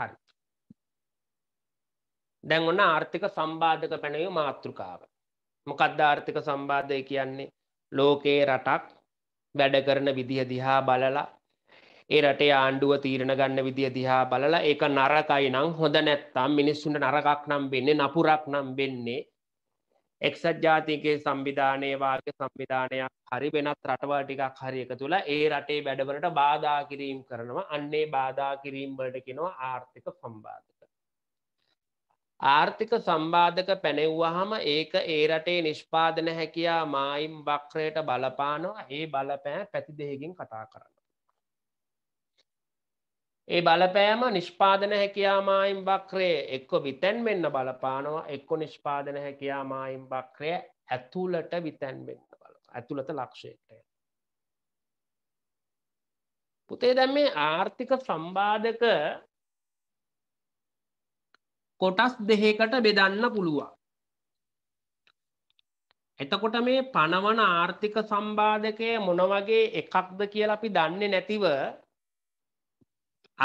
හරි දැන් ඔන්න ආර්ථික සම්බාධක පැනය මාතෘකාව මොකක්ද ආර්ථික සම්බාධය කියන්නේ ලෝකයේ රටක් වැඩ කරන විදිහ දිහා බලලා ඒ රටේ ආණ්ඩුව තීරණ ගන්න විදිහ දිහා බලලා ඒක නරකයි නම් හොඳ නැත්තම් මිනිස්සුන්ට නරකක් නම් වෙන්නේ නපුරක් නම් වෙන්නේ එක්සත් ජාතිකයේ සංවිධානයවාගේ සංවිධානයක් හරි වෙනත් රටවල් ටිකක් හරි එක තුළ ඒ රටේ වැඩවලට බාධා කිරීම් කරනවා අන්නේ බාධා කිරීම් වලට කෙනවා ආර්ථික සම්බාධක. ආර්ථික සම්බාධක පැනෙව්වහම ඒක ඒ රටේ නිෂ්පාදන හැකයා මායිම් වක්‍රයට බලපානවා ඒ බලපෑ පැති දෙහකින් කතා කරන්න. ඒ බලපෑම නිෂ්පාදන හැකයාමායිම් බක්‍රය එක්ක විතැන් වෙන්න බලපානවා එක්කො නිෂ්පාදන හැකයාමායිම් බක්‍රය ඇතුළට විතැන් වෙන්න බල ඇතුළත ලක්ෂයට පුතේ දැම් මේ ආර්ථික සම්බාධක කොටස් දෙහකට බෙදන්න පුළුවන් එතකොට මේ පණවන ආර්ථික සම්බාධකය මොනවගේ එකක්ද කියලා අපි දන්නේ නැතිව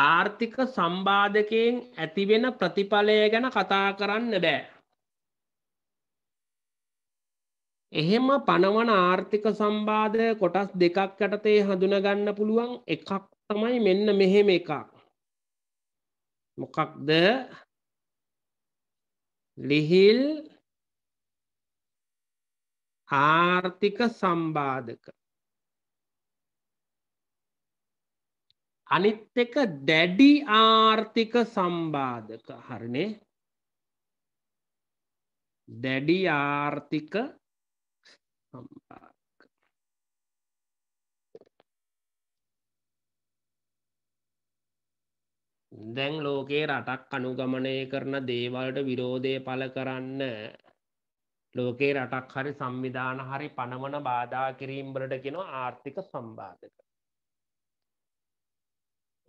ආර්ථික සම්බාධකයෙන් ඇතිවෙන ප්‍රතිඵලය ගැන කතා කරන්න බෑ. එහෙම පනවන ආර්ථික සම්බාධය කොටස් දෙකක් යටතේ හඳුනගන්න පුළුවන් එකක් තමයි මෙන්න මෙහෙම එකක්. මොකක්ද ලිහිල් ආර්ථික සම්බාධක අනිත් එක දැඩි ආර්ථික සම්බාධක හරිනේ දැඩි ආර්ථික සම්බාධක දැන් ලෝකයේ රටක් අනුගමනය කරන දේවල්ට විරෝධය පල කරන්න ලෝකයේ රටක් හරි සංවිධාන හරි පණමන බාධා කිරීම්බලට කෙන ආර්ථික සම්බාධක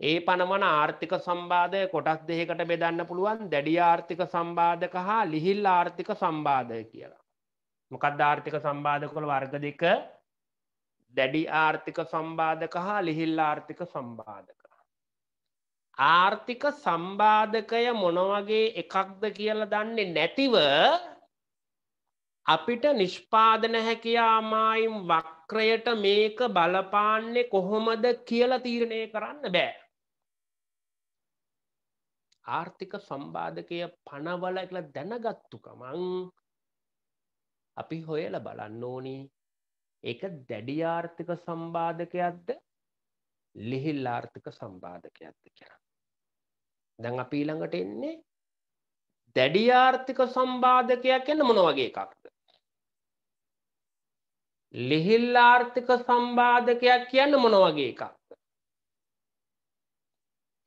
ඒ පනවන ආර්ථික සම්බාධය කොටස් දෙහකට බෙදන්න පුළුවන් දැඩි ආර්ථික සම්බාධක හා ලිහිල් ආර්ථික සම්බාධය කියලා. මොකක්ද ආර්ථික සම්බාධ කොළ වර්ග දෙක දැඩි ආර්ථික සම්බාධක හා ලිහිල් ආර්ථික සම්බාධක. ආර්ථික සම්බාධකය මොනවගේ එකක්ද කියලා දන්නේ නැතිව අපිට නිෂ්පාදන හැකියාමායිම් වක්‍රයට මේක බලපාන්නේ කොහොමද කියලා තීරණය කරන්න බෑ. ආර්ථික සම්බාධකය පනවල එකල දැනගත්තුකමං අපි හොයල බලන්න ඕනි ඒක දැඩි ආර්ථික සම්බාධකයක්ද ලිහිල් ආර්ථික සම්බාධකයක්ද කියලා දැන් අපි ළඟට එන්නේ දැඩි ආර්ථික සම්බාධකයක් එන්න මොන වගේ එකක්ද ලිහිල් ආර්ථික සම්බාධකයක් කියන්න මොන වගේ එකක්ද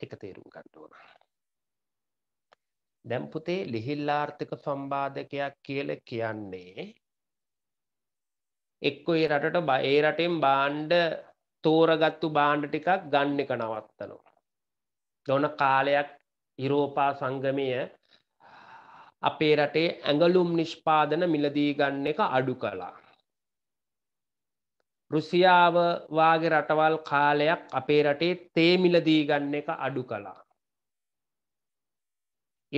එක තේරුම් ගන්න ඕනා දැන් පුතේ ලිහිල්ලාර්ථික සම්බාධකයක් කියලා කියන්නේ එක්කෝ ඒ රටට ඒ රටෙන් බාණ්ඩ තෝරගත්තු බාණ්ඩ ටිකක් ගන්න එක නවත්තනවා. දොන කාලයක් යුරෝපා සංගමය අපේ රටේ ඇඟලුම් නිෂ්පාදන මිලදී ගන්න එක අඩු කළා. රුසියාව වාගේ රටවල් කාලයක් අපේ රටේ තේ මිලදී ගන්න එක අඩු කළා.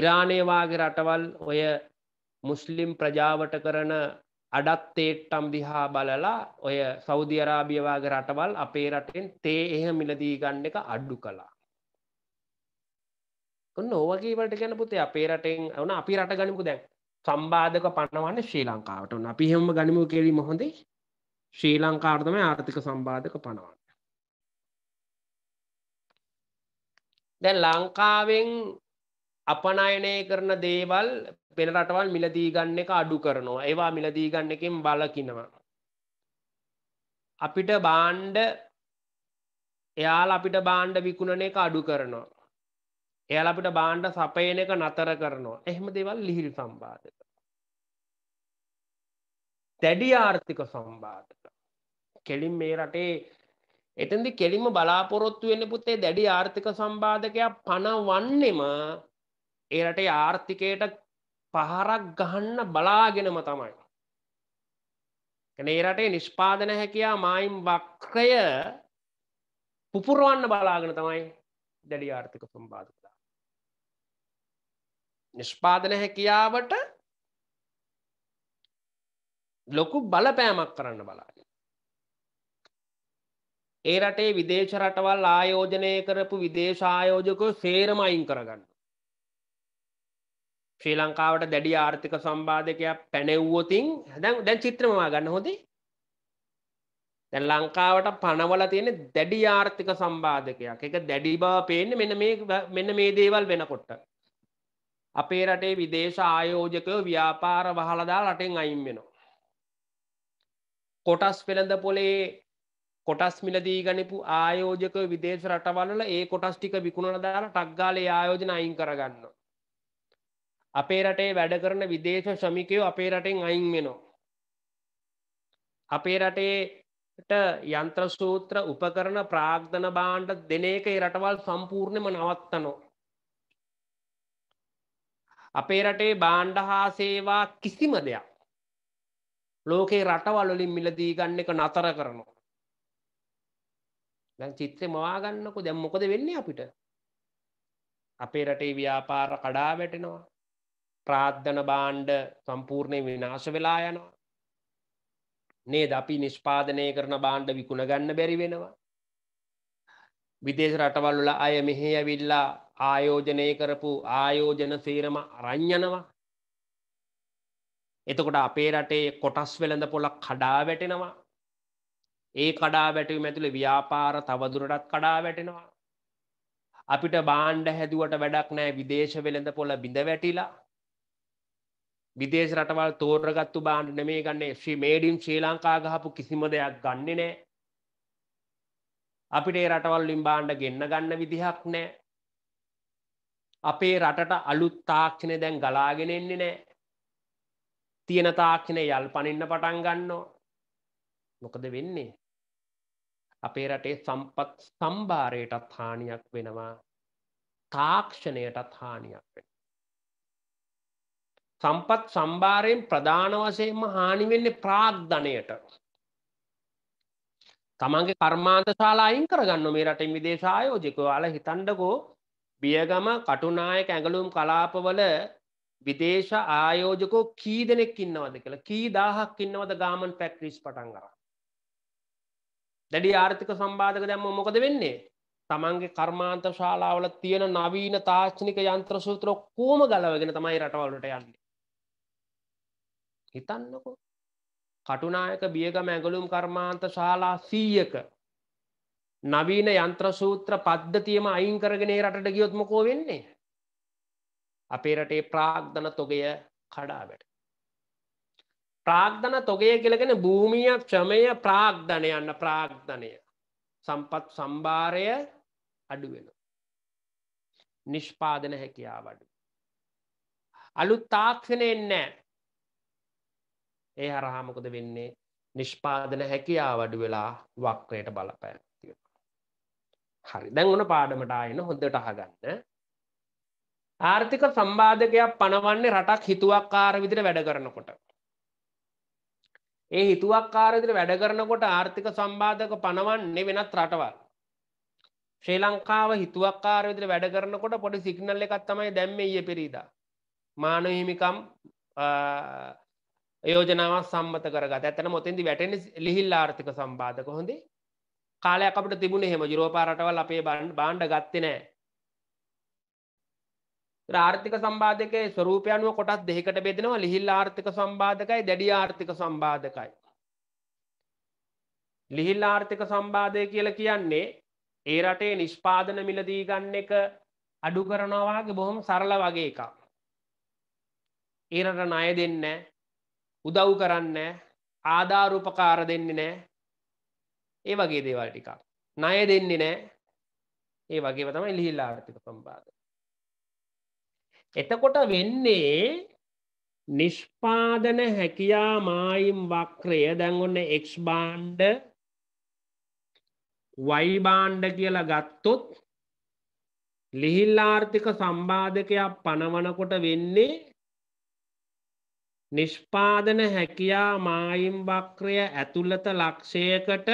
ඉරානයවාගේ රටවල් ඔය මුස්ලිම් ප්‍රජාවට කරන අඩත් තේට්ටම් දිහා බලලා ඔය සෞදි අරාභියවාගේ රටවල් අපේ රටෙන් තේ එහ මිලදී ගන්න එක අඩ්ඩු කලා ඔන්න ඕවගේවට ගැන පුතේ අපේ රටෙන් ඕන අපි රට ගනිපු දැන් සම්බාධක පන්නවන්න ශ්‍රී ලංකාවට වන්න අපි හෙම ගනිමු කෙලීම හොඳේ ශ්‍රී ලංකාර්තම ආර්ථික සම්බාධක පනවන්න දැන් ලංකාවෙන් අපනයනය කරන දේවල් පෙන රටවල් මිලදී ගන්න එක අඩු කරනවා ඒවා මිලදී ගන්න එකෙන් බලකිනවා අපිට බාණ්ඩ එයාල අපිට බාණ්ඩ විකුණන එක අඩු කරනවා එයාල අපිට බාණ්ඩ සපයන එක නතර කරනවා එහෙම දෙවල් ලිහිල් සම්බාධක දැඩි ආර්ථික සම්බාධක කෙලින් මේ රටේ එතන්දි කෙලිම බලාපොරොත්තු වෙන්න පුත්තේ දැඩි ආර්ථික සම්බාධකයක් පණවන්නෙම ඒරටේ ආර්ථිකයට පහරක් ගහන්න බලාගෙනම තමයි. ඒරටේ නිෂ්පාදන හැකයා මයිම් වක්්‍රය පුපුරුවන්න බලාගෙන තමයි දැඩි ආර්ථික ප්‍රම්බාධ කලා. නිෂ්පාදන හැකියාවට ලොකු බලපෑමක් කරන්න බලාගෙන. ඒ රටේ විදේශ රටවල් ආයෝජනය කරපු විදේශායෝජකෝ සේරමයින් කරගන්න. ශ්‍රී ලංකාවට දැඩි ආර්ථික සම්බාධකයක් පැනෙව්වෝතින් දැන් දැන් චිත්‍රමවා ගන්න හොදේ දැන් ලංකාවට පනවල තියෙන දැඩි ආර්ථික සම්බාධකයක් එක දැඩි බව පේන්න මෙන්න මේ මෙන්න මේ දේවල් වෙනකොට අපේ රටේ විදේශ ආයෝජකව ව්‍යාපාර වහලදා රටෙන් අයින් වෙනවා කොටස් පෙළඳ පොලේ කොටස් මිලදී ගනිපු ආයෝජක විදේශ රටවල්ල ඒ කොටස් ටික විකුණලදාලා ටක්ගාල ආයෝජන අයින් කරගන්නවා අපේ රටේ වැඩ කරන විදේශ ශ්‍රමිකයෝ අපේ රටෙන් අයින් වෙනවා. අපේ රටේට යන්ත්‍ර සූත්‍ර උපකරන ප්‍රාග්ධන බාණ්ඩ දෙන එක රටවල් සම්පූර්ණයම නවත්තනෝ. අපේ රටේ බාණ්ඩ හා සේවා කිසිම දෙයක් ලෝකේ රටවල්ලින් මිලදී ගන්න එක නතර කරනවා. දැන් චිත්‍රය මවා ගන්නකු දැම් මොකද වෙන්නේ අපිට අපේ රටේ ව්‍යාපාර කඩා වැටෙනවා ප්‍රාද්ධන බාණ්ඩ සම්පූර්ණය විනාශ වෙලා යනවා නේද අපි නිෂ්පාදනය කරන බාණ්ඩ විකුණ ගන්න බැරි වෙනවා විදේශ රටවල්ල අය මෙහෙ ඇවිල්ලා ආයෝජනය කරපු ආයෝජන සේරම රං්ඥනවා එතකොට අපේ රටේ කොටස් වෙළඳ පොලක් කඩා වැටෙනවා ඒ කඩා වැටවීම ඇතුළ ව්‍යාපාර තවදුරටත් කඩා වැටෙනවා අපිට බාණ්ඩ හැදුවට වැඩක් නෑ විදේශ වෙළඳ පොළ බිඳ වැටිලා විදේශ රටවල් තෝරගත්තු බාණ්ඩ නෙමේ ගන්න ශ්‍රී මේඩිම් ශ්‍රී ලංකා ගහපු කිසිම දෙයක් ගන්නෙ නෑ අපිට ඒ රටවල්ලින් බාණ්ඩ ගෙන්න්න ගන්න විදිහක් නෑ අපේ රටට අලුත් තාක්ෂණය දැන් ගලාගෙන එන්නේ නෑ තියෙන තාක්ෂණය යල් පනින්න පටන් ගන්නෝ මොකද වෙන්නේ අපේ රටේ සම්පත් සම්භාරයටත් හානියක් වෙනවා තාක්ෂණයටත් හානියක් වෙන සම්පත් සම්භාරයෙන් ප්‍රධාන වශයෙන්ම හානිවෙන්නේ ප්‍රාග්ධනයට තමන්ගේ කර්මාන්ත ශාලා අයින් කරගන්න මේ රටින් විදේශායෝජකෝ අල හිතන්ඩකෝ බියගම කටුනායක ඇඟලුම් කලාපවල විදේශ ආයෝජකෝ කී දෙනෙක් ඉන්නවද කියලා කී දාහක් ඉන්නවද ගාමන් පැක්ටිස් පටන් කර දැඩි ආර්ථික සම්බාධක දැම්ම මොකද වෙන්නේ තමන්ගේ කර්මාන්ත ශාලාවල තියෙන නවීන තාශ්නික යන්ත්‍රසූත්‍ර ඔක්කෝම ගලවගෙන තමයි රටවලට යන්නේ හිතන්නකෝ කටුනායක බියගම ඇගලුම් කර්මාන්ත ශාලා සීයක නවීන යන්ත්‍ර සූත්‍ර පද්ධතියම අයින් කරගෙන රටට ගියොත්මකෝ වෙන්නේ අපේ රටේ ප්‍රාග්ධන තොගය කඩාවට ප්‍රාග්ධන තොගය කියලගෙන භූමිය ක්‍රමය ප්‍රාග්ධන යන්න ප්‍රාග්ධනය සම්පත් සම්භාරය අඩුවෙන නිෂ්පාදන හැකියා වඩු අලුත් තාක්ෂණයෙන් නෑ ඒ හරහා මොකද වෙන්නේ නිෂ්පාදන හැකියා වඩු වෙලා වක්‍රයට බලපෑ හරි දැන් ඕන පාඩමට ආයන හොඳට අහගන්න ආර්ථික සම්බාධකයක් පනවන්නේ රටක් හිතුවක්කාර විදිර වැඩ කරනකොට ඒ හිතුවක්කාරදිර වැඩ කරනකොට ආර්ථික සම්බාධක පනවන්නේ වෙනත් රටවල් ශ්‍රී ලංකාව හිතුවක්කාර විදිර වැඩ කරනකොට පොඩි සිගනල්ල එකත් තමයි දැම්ම ඒ පිරීද මානහිමිකම් යෝජනාවක් සම්මත කරගත ඇතන මොතින්දි වැටෙන ලිහිල් ආර්ථික සම්බාධක හොඳේ කාලයක් අපට තිබුණ හෙම ජුරෝපාරටවල් අපේ බන්ඩ් බාණ්ඩ ගත්තනෑ ආර්ථික සම්බාධක ස්වරූපයනුව කොටත් දෙකට බෙදෙනවා ලිහිල් ආර්ථික සම්බාධකයි දැඩි ආර්ථික සම්බාධකයි ලිහිල් ආර්ථික සම්බාධය කියල කියන්නේ ඒ රටේ නිෂ්පාදන මිලදී ගන්න එක අඩු කරනවාගේ බොහොම සරල වගේ එකක් ඒරට ණය දෙන්නෑ උදව් කරන්න ආධාරූපකාර දෙන්නේ නෑ ඒ වගේ දේවල් ටිකක් ණය දෙන්නේ නෑ ඒ වගේ තමයි ලිහිල්ලා ආර්ථික සම්බාධ එතකොට වෙන්නේ නිෂ්පාදන හැකියා මායිම් වක්‍රය දැන්ගොන්න එක්ස් බාන්්ඩ වයිබාණ්ඩ කියලා ගත්තොත් ලිහිල් ආර්ථික සම්බාධකයක් පනවනකොට වෙන්නේ නිෂ්පාදන හැකියා මායිම් වක්‍රය ඇතුළත ලක්ෂයකට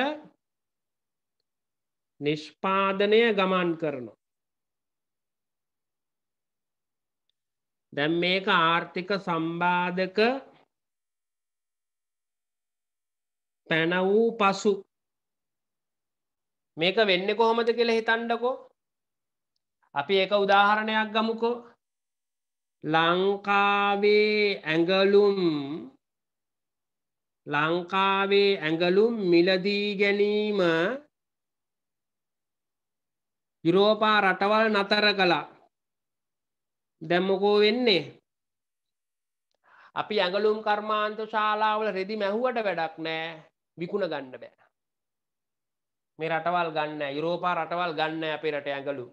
නිෂ්පාදනය ගමන් කරනවා. දැම් මේක ආර්ථික සම්බාධක පැන වූ පසු මේක වෙන්න කොහොමද කියලා හිතන්ඩකෝ අපි ඒක උදාහරණයක් ගමුකෝ ලංකාවේ ඇඟලුම් ලංකාවේ ඇඟලුම් මිලදී ගැනීම යුරෝපා රටවල් නතර කළා දැම්මකෝ වෙන්නේ අපි ඇඟලුම් කර්මාන්ත ශාලාවල රෙදි මැහුවට වැඩක් නෑ විකුණ ගන්න බෑ මේ රටවල් ගන්න යුරෝපා රටවල් ගන්න අපේ රට ඇඟලුම්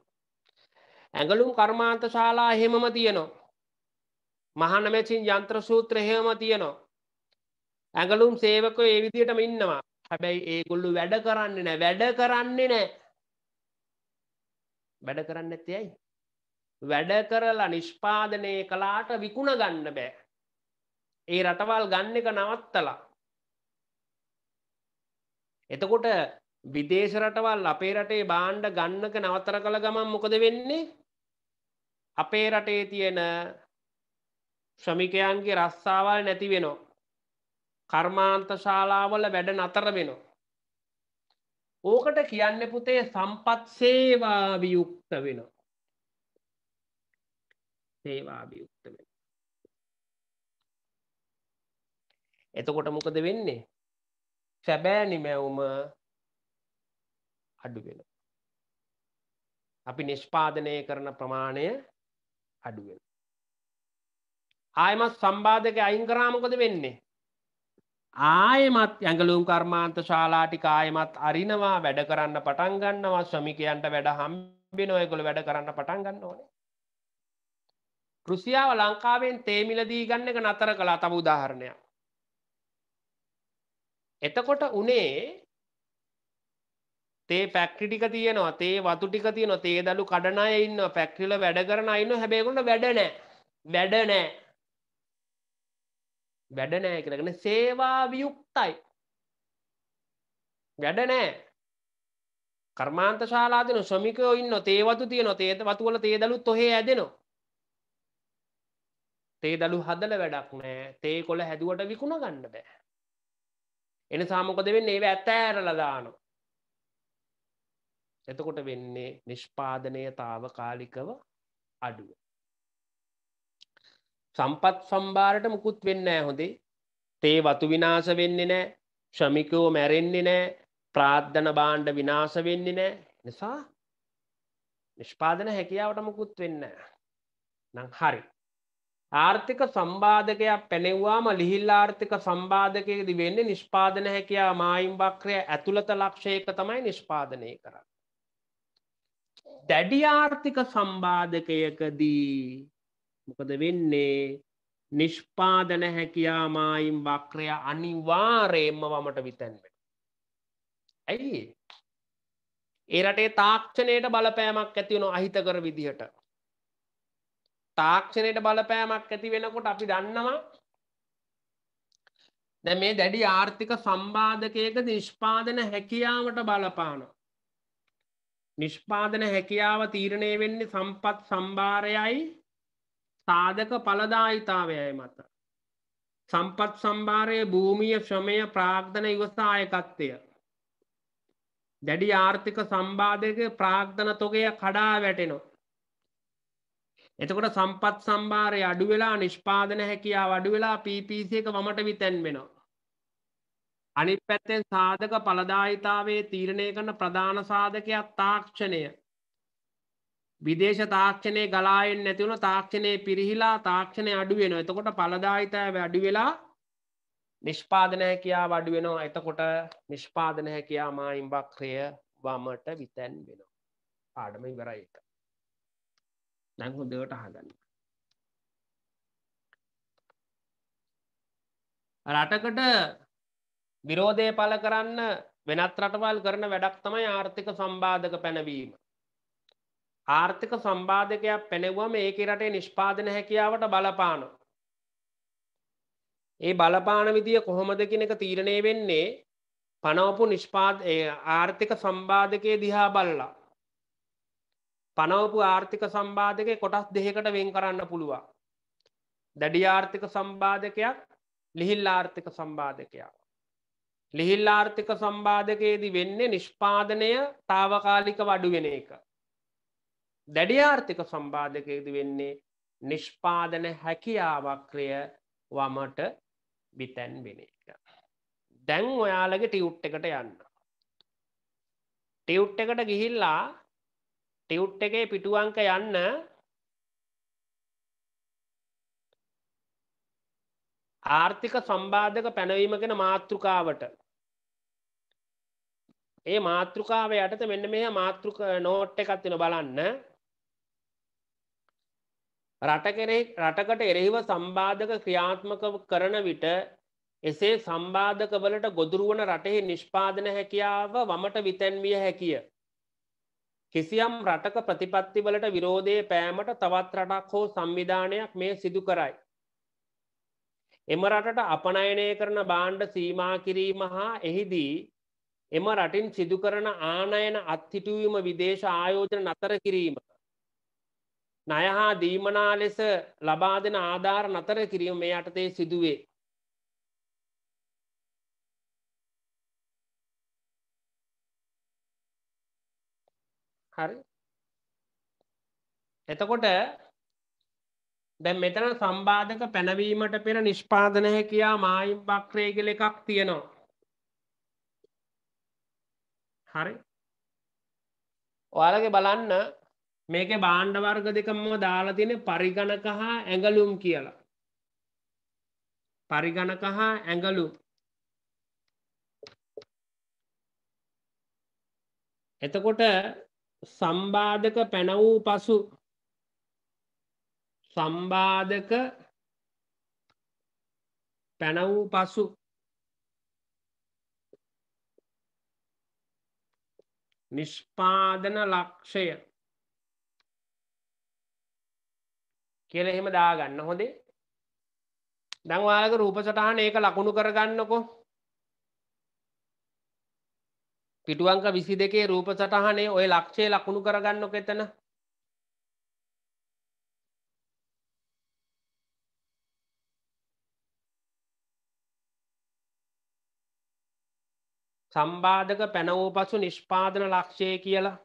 ඇඟලුම් කර්මාන්ත ශාලා හෙමම තියනවා මහනමැචින් යන්ත්‍ර සූත්‍ර එහෙම තියෙනවා. ඇඟලුම් සේවක ඒ විදිහටම ඉන්නවා. හැබැයි ඒගොල්ලු වැඩ කරන්නේ නෑ වැඩ කරන්නේ නෑ. වැඩ කරන්න ඇති ඇයි. වැඩ කරලා නිෂ්පාදනය කලාට විකුණ ගන්න බෑ. ඒ රටවල් ගන්න එක නවත්තලා. එතකොට විදේශ රටවල් අපේ රටේ බාණ්ඩ ගන්නක නවතර කළ ගමන් මොකද වෙන්නේ අපේ රටේ තියෙන ශ්‍රමිකයන්ගේ රස්සාවල් නැති වෙනවා. කර්මාන්ත ශාලාවල වැඩ නතර වෙනවා. ඕකට කියන්න පුතේ සම්පත් සේවා වියුක්ත වෙනවා. සේවා වියුක්ත වෙන. එතකොට මොකද වෙන්නේ සැබෑනිමැවුම අඩු වෙන. අපි නිෂ්පාදනය කරන ප්‍රමාණය අඩුවෙන. ආයමත් සම්බාධක අයින් කරාමකොද වෙන්නේ. ආයමත් ඇඟලුම් කර්මාන්ත ශාලාටික ආයමත් අරිනවා වැඩ කරන්න පටන් ගන්නවා ශ්‍රමිකයන්ට වැඩ හම්බි නොයකොළ වැඩ කරන්න පටන් ගන්න ඕනේ. කෘසියාව ලංකාවෙන් තේමිලදී ගන්න එක නතර කලා තම උදාහරණය. එතකොට උනේ තේ පැක්ටිටික තියනවා තේ වතු ටික තියන තේ දළු කඩනය ඉන්න පැක්ටිල වැඩ කරන අයින්න හැබේකුට වැඩනෑ වැඩනෑ වැඩ නෑ කරගෙන සේවා වියුක්තයි වැඩ නෑ කර්මාන්ත ශාලාදන ශ්‍රමිකයෝ ඉන්න තේවතු තියන තේද වතුවල තේදලුත් ඔොහේ ඇදෙනවා තේදලු හදල වැඩක් නෑ තේ කොළ හැදුවට විකුණ ගන්න බෑ එන සාමොකද වෙන්න ඒව ඇතෑරලදානො එතකොට වෙන්නේ නිෂ්පාදනය තාව කාලිකව අඩුව සම්පත් සම්බාරට මුකුත් වෙන්න හොඳේ තේ වතු විනාස වෙන්නේ නෑ ශ්‍රමිකෝ මැරෙන්නේ නෑ ප්‍රාද්ධන බාණ්ඩ විනාස වෙන්නේ නෑ නිසා නිෂ්පාදන හැකියාවට මුකුත් වෙන්න නම් හරි ආර්ථික සම්බාධකයක් පැනෙව්වාම ලිහිල් ආර්ථික සම්බාධකයද වෙන්නේ නිෂ්පාදන හැකයා මායිම් භක්‍රය ඇතුළත ලක්ෂයක තමයි නිෂ්පාදනය කර. දැඩි ආර්ථික සම්බාධකයකදී මොකද වෙන්නේ නිෂ්පාදන හැකියාමායිම් වක්‍රය අනිවාරයෙන්ම වමට විතැන්වෙන. ඇයි ඒ රටේ තාක්ෂණයට බලපෑමක් ඇතිවුණු අහිතකර විදිහට. තාක්ෂණයට බලපෑමක් ඇති වෙනකොට අපි දන්නවා දැ මේ දැඩි ආර්ථික සම්බාධකයක නිෂ්පාදන හැකියාවට බලපාන. නිෂ්පාදන හැකියාව තීරණය වෙන්නේ සම්පත් සම්භාරයයි සාධක පලදායිතාවයයි මත. සම්පත් සම්භාරයේ භූමිය ශ්‍රමය ප්‍රාග්ධන ඉවසායකත්වය. දැඩි ආර්ථික සම්බාධක ප්‍රාග්ධන තොගය කඩා වැටෙනවා. එතකොට සම්පත් සම්භාරය අඩු වෙලා නිෂ්පාදන හැකියා අඩු වෙලා පිපිස එක වමට විතැන් වෙනවා. අනිත් පැත්තෙන් සාධක පලදායිතාවේ තීරණය කරන ප්‍රධාන සාධකයක් තාක්ෂණය විදේශ තාක්ෂණය ගලායෙන් නැතිවුණු තාක්ෂණය පිරිහිලා තාක්ෂණය අඩුවෙන එතකොට පලදායිතෑ අඩු වෙලා නිෂ්පාදන හැකයා වඩු වෙනවා එතකොට නිෂ්පාදන හැකයා මායිම්බක්්‍රය වමට විතැන් වෙනවා පාඩම ඉවරයි එක නැහුදවට හදන්න රටකට විරෝධය පල කරන්න වෙනත් රටවල් කරන වැඩක් තමයි ආර්ථික සම්බාධක පැනවීම ආර්ථික සම්බාධකයක් පැනෙවුවම ඒක රටේ නිෂ්පාදන හැකියාවට බලපාන. ඒ බලපාන විදිය කොහොමද කෙනෙක තීරණය වෙන්නේ පනවපු නිෂ්පාද ආර්ථික සම්බාධකය දිහා බල්ලා. පනවපු ආර්ථික සම්බාධකය කොටස් දෙහකට වෙන් කරන්න පුළුවන්. දැඩි ආර්ථික සම්බාධකයක් ලිහිල් ආර්ථික සම්බාධකයක්. ලිහිල් ආර්ථික සම්බාධකයේදී වෙන්නේ නිෂ්පාදනය තාවකාලික වඩුවෙන එක. දැඩියාර්ථික සම්බාධකයද වෙන්නේ නිෂ්පාදන හැකියාවක්‍රය වමට බිතැන් වෙන එක. දැන් ඔයාලගේ ටියුට් එකට යන්න. ටියුට් එකට ගිහිල්ලා ටියුට් එකේ පිටුවංක යන්න ආර්ථික සම්බාධක පැනවීමගෙන මාතෘකාවට ඒ මාතෘකාව යටත මෙන්න මේ මාතෘක නෝට් එකත් වෙන බලන්න රටකෙරෙහි රටකට එරෙහිව සම්බාධක ක්‍රියාත්මක කරන විට එසේ සම්බාධකවලට ගොදුරුවන රටෙහි නිෂ්පාදන හැකියාව වමට විතැන්විය හැකිය. කිසියම් රටක ප්‍රතිපත්තිවලට විරෝධය පෑමට තවත් රටක් හෝ සංවිධානයක් මේ සිදු කරයි. එම රටට අපනයනය කරන බාණ්ඩ සීමා කිරීම හා එහිදී එම රටින් සිදුකරන ආනයන අත්හිටුවීම විදේශ ආයෝජන නතර කිරීම ණය හා දීමනා ලෙස ලබා දෙන ආධාර නතර කිරීම මේ යටතේ සිදුවේ. හරි. එතකොට දැන් මෙතන සම්බාධක පැනවීමට පෙර නිෂ්පාදන හැකියා මායිම් වක්‍රය කියලා එකක් තියෙනවා. හරි. ඔයාලගේ බලන්න මේක බාණ්ඩ වර්ග දෙකම දාලා තියෙන පරිගණක හා ඇඟලුම් කියලා. පරිගණක හා ඇඟලුම්. එතකොට සම්බාධක පැන වූ පසු සම්බාධක පැන වූ පසු නිෂ්පාදන ලක්ෂය කියල එහෙම දාගන්න හොදේ දංවාලක රූප සටහන ඒක ලකුණු කරගන්නකො පිටුවංක විසි දෙකේ රූප සටහනේ ඔය ලක්ෂය ලකුණු කරගන්නො එතන සම්බාධක පැනවූ පසු නිෂ්පාදන ලක්ෂය කියලා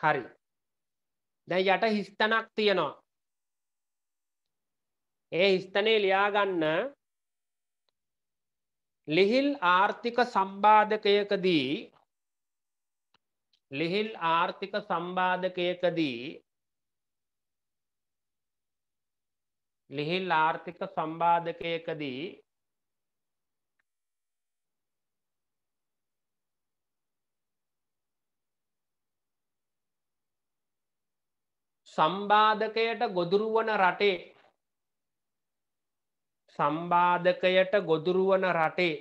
හරි දැ යට හිස්තනක් තියෙනවා ඒ හිස්තනේ ලියාගන්න ලිහිල් ආර්ථික සම්බාධකයකදී ලිහිල් ආර්ථික සම්බාධකයකදී ලිහිල් ආර්ථික සම්බාධකයකදී සම්බාධකයට ගොදුරුවන රටේ සම්බාධකයට ගොදුරුවන රටේ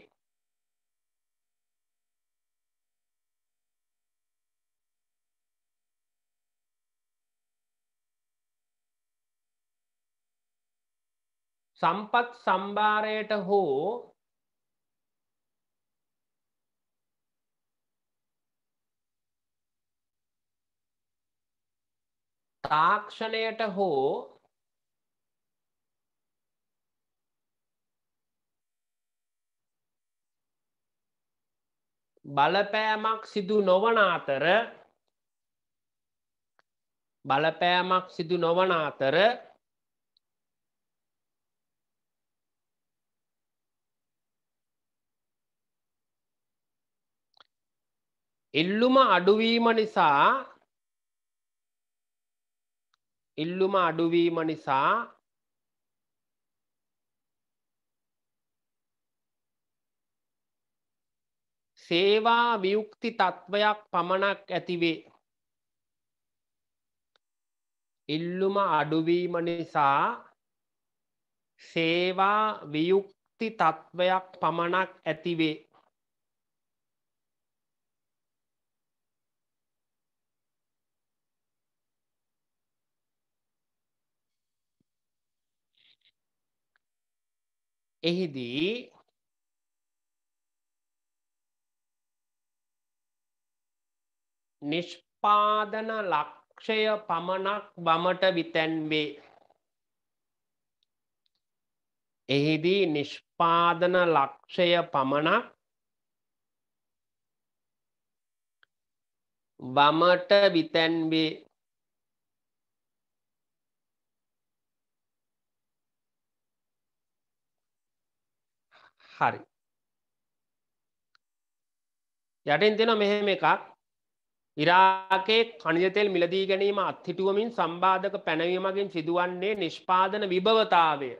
සම්පත් සම්භාරයට හෝ තාක්ෂණයට හෝ බලපෑමක් සිදු නොවන අතර බලපෑමක් සිදු නොවන අතර එල්ලුම අඩුවීම නිසා ඉල්ලුම අඩුවීම නිසා සේවා වියුක්ති තත්ත්වයක් පමණක් ඇතිවේ. ඉල්ලුම අඩුවීම නිසා සේවා වියුක්ති තත්ත්වයක් පමණක් ඇතිවේ. එහිදී නිෂ්පාදන ලක්ෂය පමණක් බමට විතැන්වේ. එහිදී නිෂ්පාදන ලක්ෂය පමණක් වමට විතැන්වේ හරි යටෙන් දෙෙන මෙහෙම එකක් ඉරාකේ කනිජතෙල් මිලදී ගැනීම අත්හිටුවමින් සම්බාධක පැනවීමගින් සිදුවන්නේ නිෂ්පාදන විභවතාවය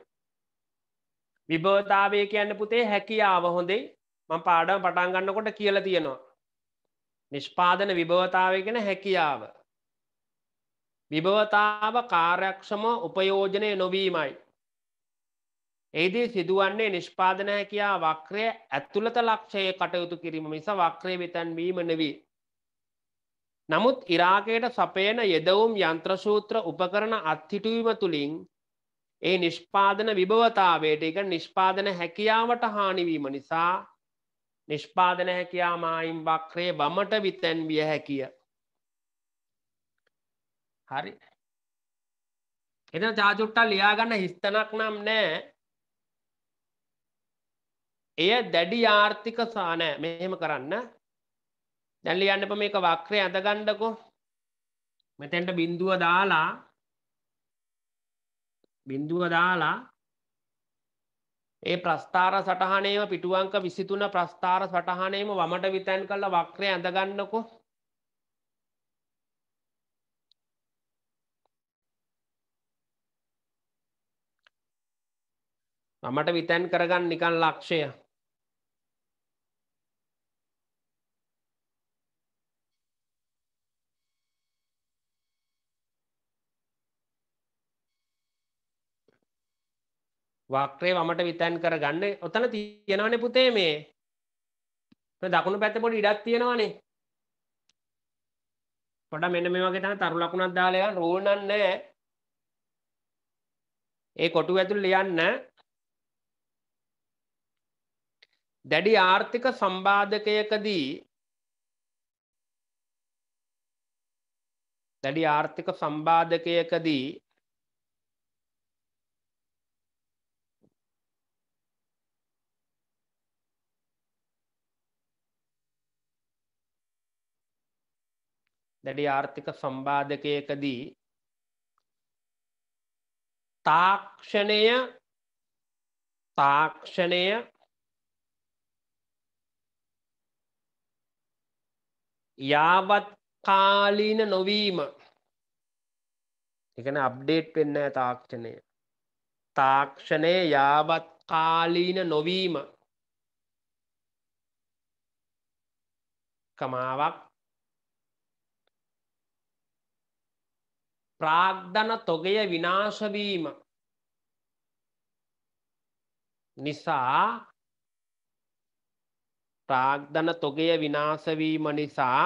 විභවතාවය කියන්න පුතේ හැකියාව හොඳේ මං පාඩම පටන්ගන්නකොට කියලා තියෙනවා නිෂ්පාදන විභවතාවය ගෙන හැකියාව විභවතාව කාර්යක්ෂම උපයෝජනය නොවීමයි එහිදී සිදුවන්නේ නිෂ්පාදන හැකයා වක්‍රය ඇතුළත ලක්ෂයේ කටයුතු කිරීම මිස වක්‍රය විතැන් වීම නෙවී. නමුත් ඉරාකයට සපයන යෙදවුම් යන්ත්‍රසූත්‍ර උපකරන අත්හිටුවීම තුළින් ඒ නිෂ්පාදන විභවතාවයට එක නිෂ්පාදන හැකියාවට හානිවීම නිසා නිෂ්පාදන හැකයාමායිම් වක්‍රයේ බමට විතැන් විය හැකිය. හරි එතන චාචුට්ටා ලියාගන්න හිස්තනක් නම් නෑ එය දැඩි ආර්ථික සානෑ මෙහෙම කරන්න දැල්ලි යන්නප මේක වක්‍රය ඇදගණ්ඩකෝ මෙතැන්ට බින්දුව දාලා බින්දුව දාලා ඒ ප්‍රස්ථාර සටහනේම පිටුවංක විසිතුන ප්‍රස්ථාර සටහනේම වමට විතැන් කල්ල වක්‍රය ඇඳගන්නකෝ මමට විතැන් කරගන්න නිකන් ලක්ෂය වක්්‍රේ වමට විතැන් කරගන්න ඔතන තියෙනවන පුතේ මේ දකුණු පැත්ත පොඩි ඉඩක් තියෙනවානේ පොඩ මෙන්න මේ වගේ තන තරු ලකුණක් දාලයා රෝණන්න ඒ කොටු ඇතුළ ලියන්න දැඩි ආර්ථික සම්බාධකයකදී දැඩි ආර්ථික සම්බාධකයකදී දැඩි ආර්ථික සම්බාධකයකදී තාක්ෂණය තාක්ෂණය යාවත් කාලීන නොවීම එකන අප්ඩේට් වෙන්න තාක්ෂණය තාක්ෂණය යාවත් කාලීන නොවීම කමාවක් ප්‍රාග්ධන තොගය විනාශවීම නිසා ප්‍රාග්ධන තොගය විනාශවීම නිසා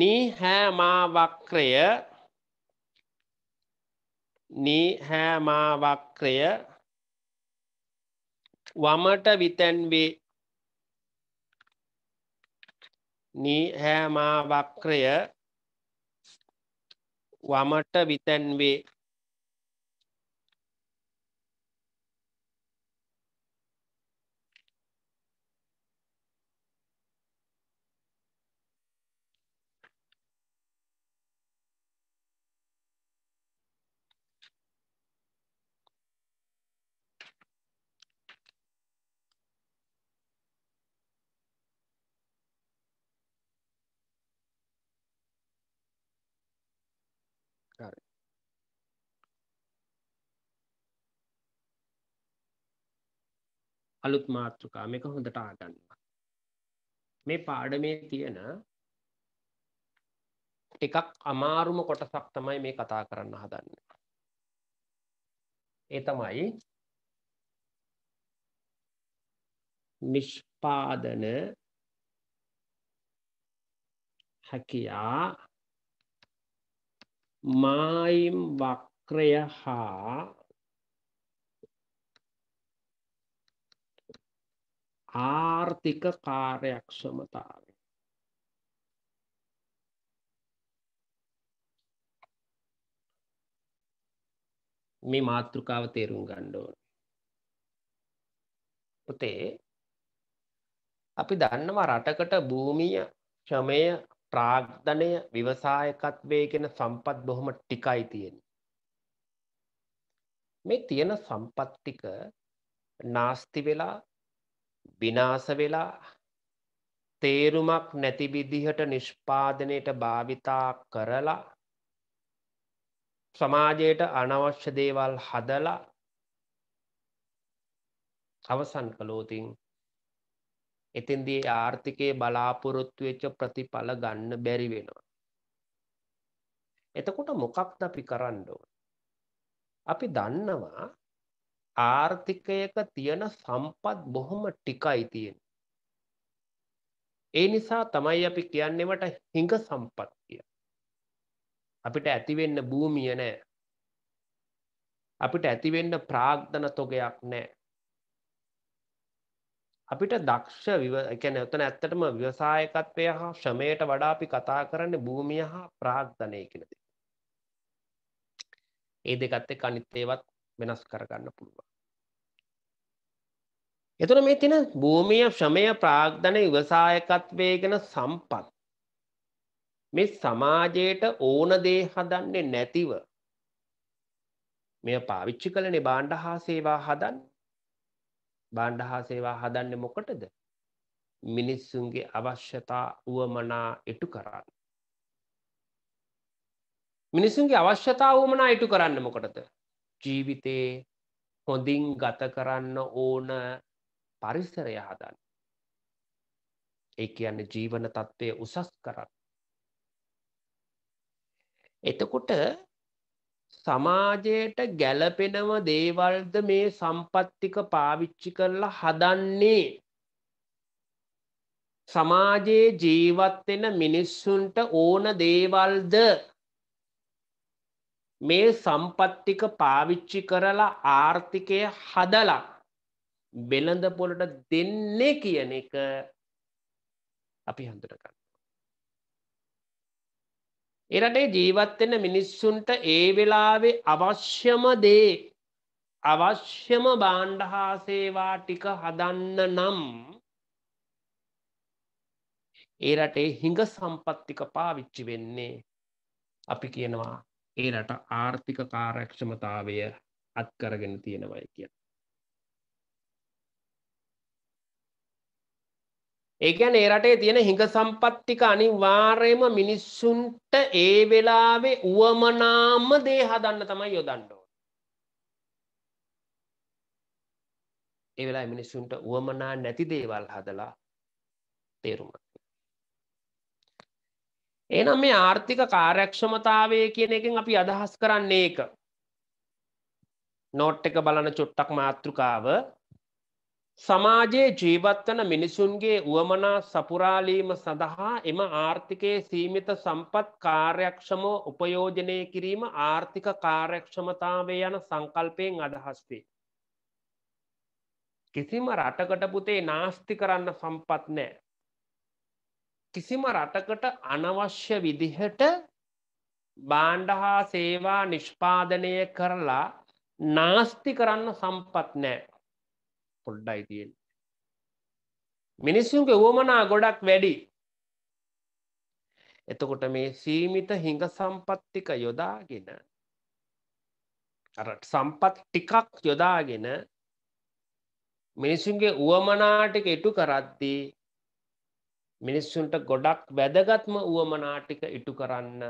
නීහැමාවක්‍රය නීහැමාවක්‍රය වමට විතැන්වේ නීහෑමා වක්‍රය වමට විතැන්වේ අලුත් මාතෘකා මේක හොඳට ආගන්නවා මේ පාඩමේ තියෙන ටිකක් අමාරුම කොටසක් තමයි මේ කතා කරන්න හදන්න ඒ තමයි නිෂ්පාදන හැකියා මායිම් වක්‍රය හා ආර්ථික කාර්යක්ෂමතාවය. මේ මාතෘකාව තේරුම් ගණ්ඩෝන. පුතේ අපි දන්නවා රටකට භූමිය ශ්‍රමය ප්‍රාග්ධනය විවසායකත්වය කෙන සම්පත් බොහොම ටිකයි තියෙන. මේ තියෙන සම්පත්තික නාස්ති වෙලා විනාස වෙලා තේරුමක් නැති විදිහට නිෂ්පාදනයට භාවිතා කරලා සමාජයට අනවශ්‍ය දේවල් හදලා අවසන් කළෝතින් එතින්දී ආර්ථිකයේ බලාපොරොත්තු වෙච්ච ප්‍රතිඵල ගන්න බැරි වෙනවා. එතකොට මොකක්ද අපි කරන්න ඕන? අපි දන්නවා ආර්ථිකයක තියෙන සම්පත් බොහොම ටිකයි තියෙන. ඒ නිසා තමයි අපි කියන්නේවට හිඟ සම්පත් කිය. අපිට ඇතිවෙන්න භූමිය නෑ. අපිට ඇතිවෙන්න ප්‍රාග්ධන තොගයක් නෑ. අපිට දක්ෂ එකැන එතන ඇත්තටම ව්‍යවසායකත්වය හා ශ්‍රමයට වඩා අපි කතා කරන්න භූමිය හා ප්‍රාග්ධනය කියනද. ඒ දෙකත්තේ කනිත්තේවත් වෙනස් කරගන්න පුළුවන්. එතුන මේ තින භූමිය ශ්‍රමය ප්‍රාග්ධන ඉවසායකත්වය ගෙන සම්පත්. මේ සමාජයට ඕන දේ හදන්නේ නැතිව මෙය පාවිච්චි කළනේ බාණ්ඩ හා සේවා හදන් බාණ්ඩ හා සේවා හදන්න මොකටද මිනිස්සුන්ගේ අවශ්‍යතා වුවමනා එටු කරන්න මිනිසුන්ගේ අවශ්‍යතා වුවමනා ඉටු කරන්න මොකටද ජීවිතේ හොඳින් ගත කරන්න ඕන පරිසරය හදන්න. ඒ කියන්නේ ජීවන தත්ත්වය උසස් කරන්න. එතකොට සමාජයට ගැලපෙනව දේවල්ද මේ සම්පත්තික පාවිච්චි කරලා හදන්නේ සමාජයේ ජීවත්වෙන මිනිස්සුන්ට ඕන දේවල්ද මේ සම්පත්තික පාවිච්චි කරලා ආර්ථිකය හදලා බෙලඳ පොලට දෙන්නේ කියන එක අපි හඳුරගන්න. එරටේ ජීවත්වෙන මිනිස්සුන්ට ඒ වෙලාවේ අවශ්‍යම දේ අවශ්‍යම බාණ්ඩහාසේවා ටික හදන්න නම් ඒ රටේ හිඟ සම්පත්තික පාවිච්චි වෙන්නේ අපි කියනවා ඒ රට ආර්ථික කාරක්ෂමතාවය අත්කරගෙන තියෙනවයි කිය. ඒකැන් ඒ රටේ තියෙන හිඟ සම්පත්තික අනිවාර්යම මිනිස්සුන්ට ඒ වෙලාවේ උවමනාම දේ හදන්න තමයි යොදන්නෝ. ඒ වෙලා මිනිස්සුන්ට උවමනා නැති දේවල් හදලා තේරුම එනම් මේ ආර්ථික කාර්යක්ෂමතාවය කියන එකෙන් අපි අදහස් කරන්නේ එක නෝට් එක බලන චුට්ටක් මාතෘකාව සමාජයේ ජීවත්වන මිනිසුන්ගේ වුවමනා සපුරාලීම සඳහා එම ආර්ථිකයේ සීමිත සම්පත් කාර්යක්ෂමෝ උපයෝජනය කිරීම ආර්ථික කාර්යක්ෂමතාවේ යන සංකල්පයෙන් අදහස්වේ. කිසිම රටකට පුතේ නාස්ති කරන්න සම්පත් නෑ කිසිම රටකට අනවශ්‍ය විදිහට බාණ්ඩ හා සේවා නිෂ්පාදනය කරලා නාස්ති කරන්න සම්පත් නෑ පොඩ්ඩයි තියෙන් මිනිස්සුන්ගේ වුවමනා ගොඩක් වැඩි එතකොට මේ සීමිත හිඟ සම්පත්තික යොදාගෙන සම්පත් ටිකක් යොදාගෙන මිනිසුන්ගේ වුවමනාටික ඉටු කරද්දී මිනිස්සුන්ට ගොඩක් වැදගත්ම වුවමනාටික ඉටු කරන්න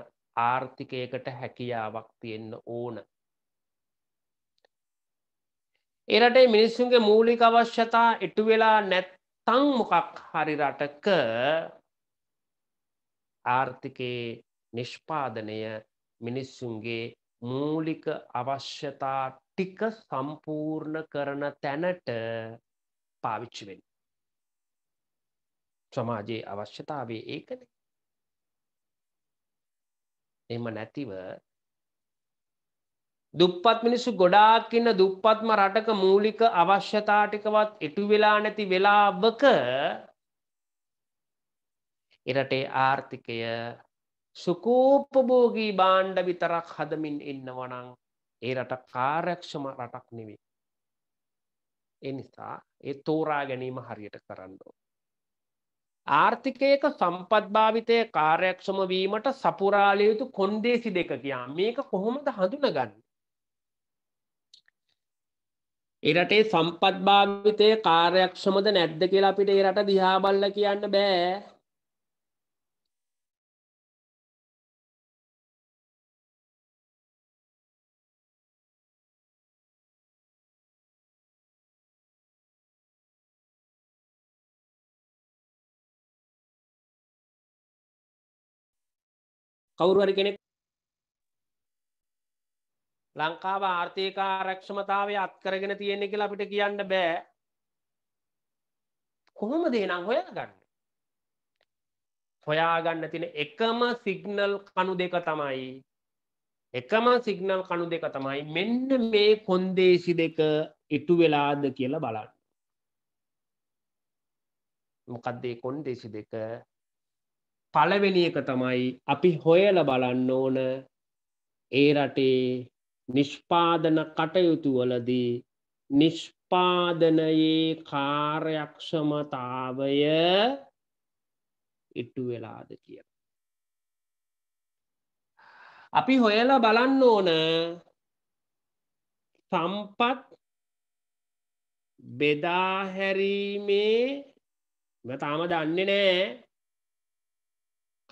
ආර්ථිකයකට හැකියාවක් තියෙන්න ඕන. එරටේ මිනිස්සුන්ගේ මූලික අවශ්‍යතා ඉටු වෙලා නැත්තං මොකක් හරි රටක ආර්ථිකයේ නිෂ්පාදනය මිනිස්සුන්ගේ මූලික අවශ්‍යතා ටික සම්පූර්ණ කරන තැනට පාවිච්චිවෙන්න. සමාජයේ අවශ්‍යතාවය ඒකන එම නැතිව දුප්පත් මිනිස්සු ගොඩාක් ඉන්න දුප්පත්ම රටක මූලික අවශ්‍යතාටිකවත් එටු වෙලා නැති වෙලාවක එරටේ ආර්ථිකය සුකෝපභෝගී බාණ්ඩ විතරක් හදමින් ඉන්නවනං ඒ රට කාරක්ෂම රටක් නෙවේ. එනිසා ඒ තෝරා ගැනීම හරියට කරන්නෝ. ආර්ථිකයක සම්පත්භාවිතය කාර්යක්ෂම වීමට සපුරාලය යුතු කොන්දේසි දෙක කියා මේක කොහොමද හඳුනගන්න. එරටේ සම්පත්භාවිතය කාර්යක්ෂමද නැද්ද කියලා අපිට එරට දිහාබල්ල කියන්න බෑ කවුරුහරි කෙනෙක් ලංකාව ආර්ථයක ආරක්ෂමතාවය අත්කරගෙන තියෙන්නේ කියලා අපිට කියන්න බෑ කොහොම දේනම් හොයා ගන්න හොයාගන්න තින එකම සිගනල් කණු දෙක තමයි එකම සිගනල් කණු දෙක තමයි මෙන්න මේ කොන්දේසි දෙක ඉටු වෙලාද කියලා බලන්න මොකක්දේ කොන්දේසි දෙක පළවෙනි එක තමයි අපි හොයල බලන්න ඕන ඒ රටේ නිෂ්පාදන කටයුතුවලදී නිෂ්පාදනයේ කාර්යක්ෂමතාවය ඉට්ටු වෙලාද කිය. අපි හොයල බලන්න ඕන සම්පත් බෙදාහැරීමේ තාම දන්නේ නෑ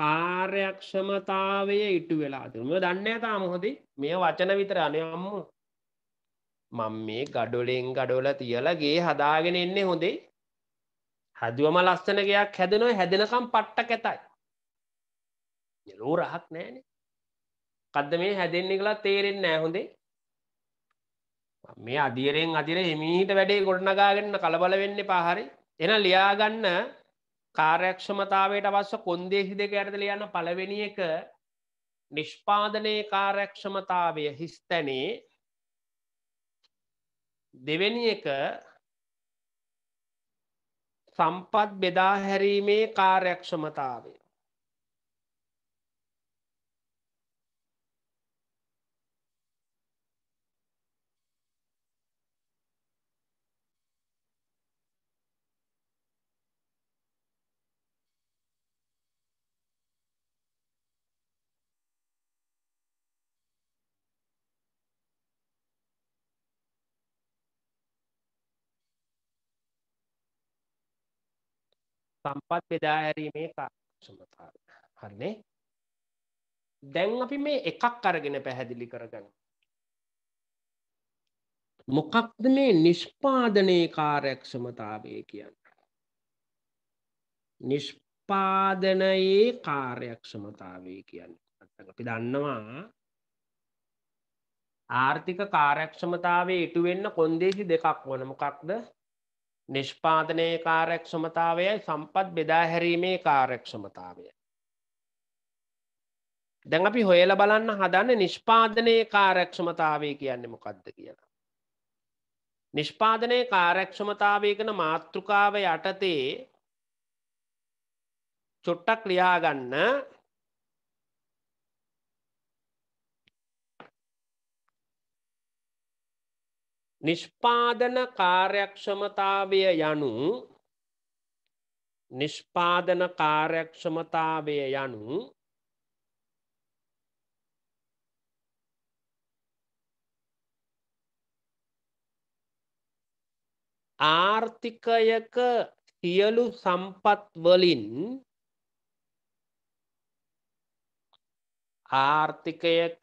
කාර්යක්ෂමතාවය ඉටු වෙලා තුම දන්න තා මොහොදේ මේ වචන විතර අනයම්ම මං මේ ගඩොලෙන් ගඩොල තියලගේ හදාගෙන එන්නේ හොඳේ හැදුවම ලස්සනගයක් හැදනොයි හැදෙනකම් පට්ට කැතයි ලෝ රහක් නෑන කදද මේ හැදෙන්නේ කලා තේරෙන් නෑ හොඳේ මේ අදිරෙන් අදිර හිමීට වැඩේ ගොඩනගාගන්න කලබල වෙන්න පහරි එන ලියාගන්න කාර්යක්ෂමතාවට අවස්ස කොන්දේහි දෙක ඇරදල යන පළවෙනි එක නිෂ්පාදනය කාර්යක්ෂමතාවය හිස්තැනේ දෙවැනි එක සම්පත් බෙදාහැරීමේ කාර්යක්ෂමතාවය සම්පත් බෙදා හැරීමේ සමතාව හරිනේ දැන් අපි මේ එකක් අරගෙන පැහැදිලි කරගන්න මොකක්ද මේ නිෂ්පාදනයේ කාර්යක්ෂමතාවය කියන්න නිෂ්පාදනයේ කාර්යක්ෂමතාවය කියන්න අපි දන්නවා ආර්ථික කාර්යක්ෂමතාවේ ඉටුවෙන්න කොන්දේසි දෙකක් වන මොකක්ද නිෂ්පාදනය කාරක්ෂමතාවයයි සම්පත් බෙදා හැරීමේ කාරක්ෂමතාවය. දැන් අපි හොයල බලන්න හදන්න නිෂ්පාදනය කාරක්ෂමතාවය කියන්න මොකක්ද කියලා. නිෂ්පාදනය කාරක්ෂමතාවය කන මාතෘකාව යටතේ චොට්ටක් ලියාගන්න නිෂ්පාදන කාර්යක්ෂමතාවය යනු නිෂ්පාදන කාර්යක්ෂමතාවය යනු ආර්ථිකයක සියලු සම්පත්වලින් ආර්ථිකයක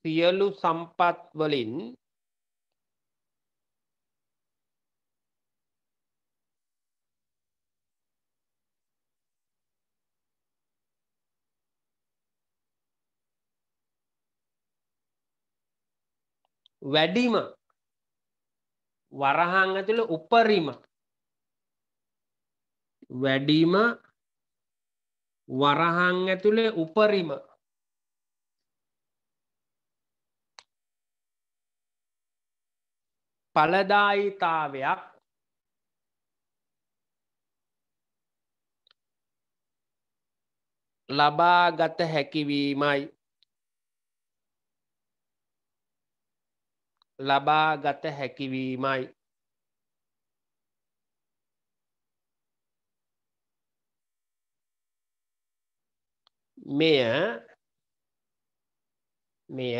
සියලු සම්පත්වලින් වැඩිම වරහන් ඇතුළ උපරිම වැඩිම වරහන් ඇතුළේ උපරිම පලදායිතාවයක් ලබාගත හැකිවීමයි ලබාගත හැකිවීමයි මෙය මෙය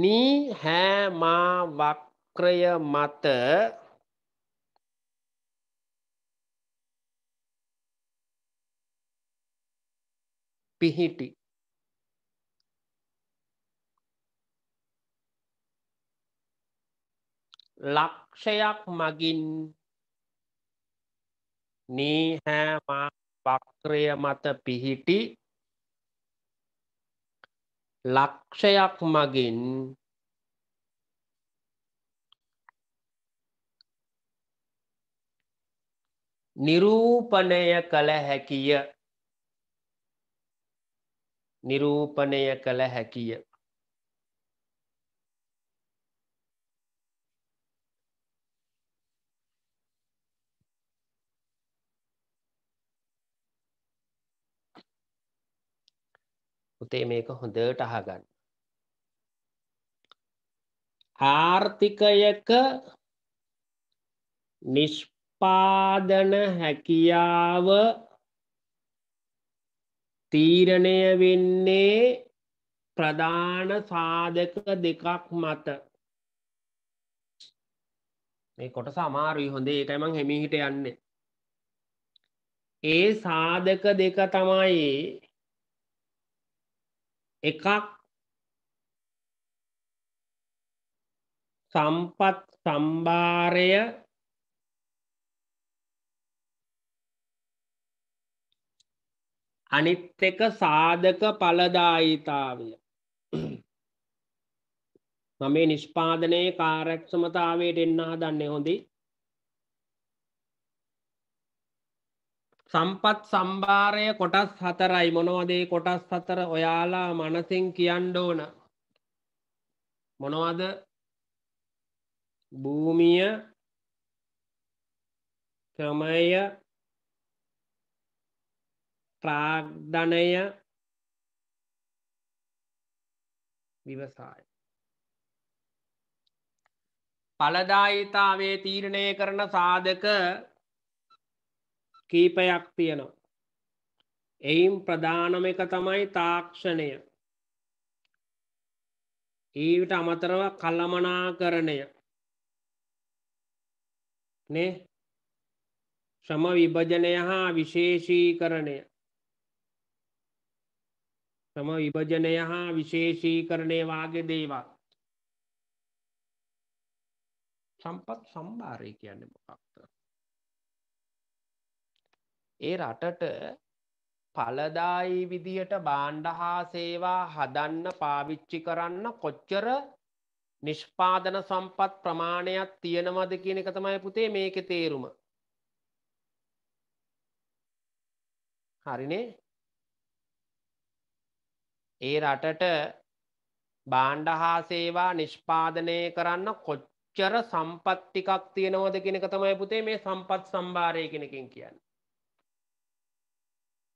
නී හෑමා වක්‍රය මත පිහිටි ලක්ෂයක් මගින් නීහෑමා වක්‍රය මත පිහිටි ලක්ෂයක් මගින් නිරූපණය කළ හැකිය නිරූපණය කළ හැකිය පුතේ මේක හොඳට අහගන්න. ආර්ථිකයක නිෂ්පාදන හැකියාව තීරණය වෙන්නේ ප්‍රධාන සාධක දෙකක් මත මේ කොට සමාරුයි හොඳ ඒකයි මං හෙමිහිට යන්නේ ඒ සාධක දෙක තමයි එකක් සම්පත් සම්භාරය අනිත් එක සාධක පලදායිතාවය මම නිෂ්පාදනයේ කාරක්ෂමතාවයට එන්න හදන්නේ හොඳේ සම්පත් සම්භාරය කොටස් හතරයි මොනවදේ කොටස් හතර ඔයාලා මනසින් කියන්න ඕන මොනවද භූමිය ක්‍රමය ප්‍රාග්ධනය විවසාය පලදායිතාවේ තීරණය කරන සාධක කීපයක් තියෙනවා. එයින් ප්‍රධානම එක තමයි තාක්ෂණය. ඊට අමතරව කල්ලමනාකරණය නේ ශ්‍රම විභජනය හා විශේෂීකරණය ශ්‍රම විභජනය හා විශේෂීකරණය වගේ දේවල් සම්පත් සම්භාරය කියන්නේ මොකක්ද ඒ රටට පලදායි විදිහට බාණ්ඩ හා සේවා හදන්න පාවිච්චි කරන්න කොච්චර නිෂ්පාදන සම්පත් ප්‍රමාණයක් තියෙනවද කියන එක තමයි පුතේ මේක තේරුම. හරිනේ ඒ රටට බාණ්ඩ හා සේවා නිෂ්පාදනය කරන්න කොච්චර සම්පත්තිකක් තියෙනවද කෙනෙක තමයි පුතේ මේ සම්පත් සම්භාරය කෙනකින් කියන්න.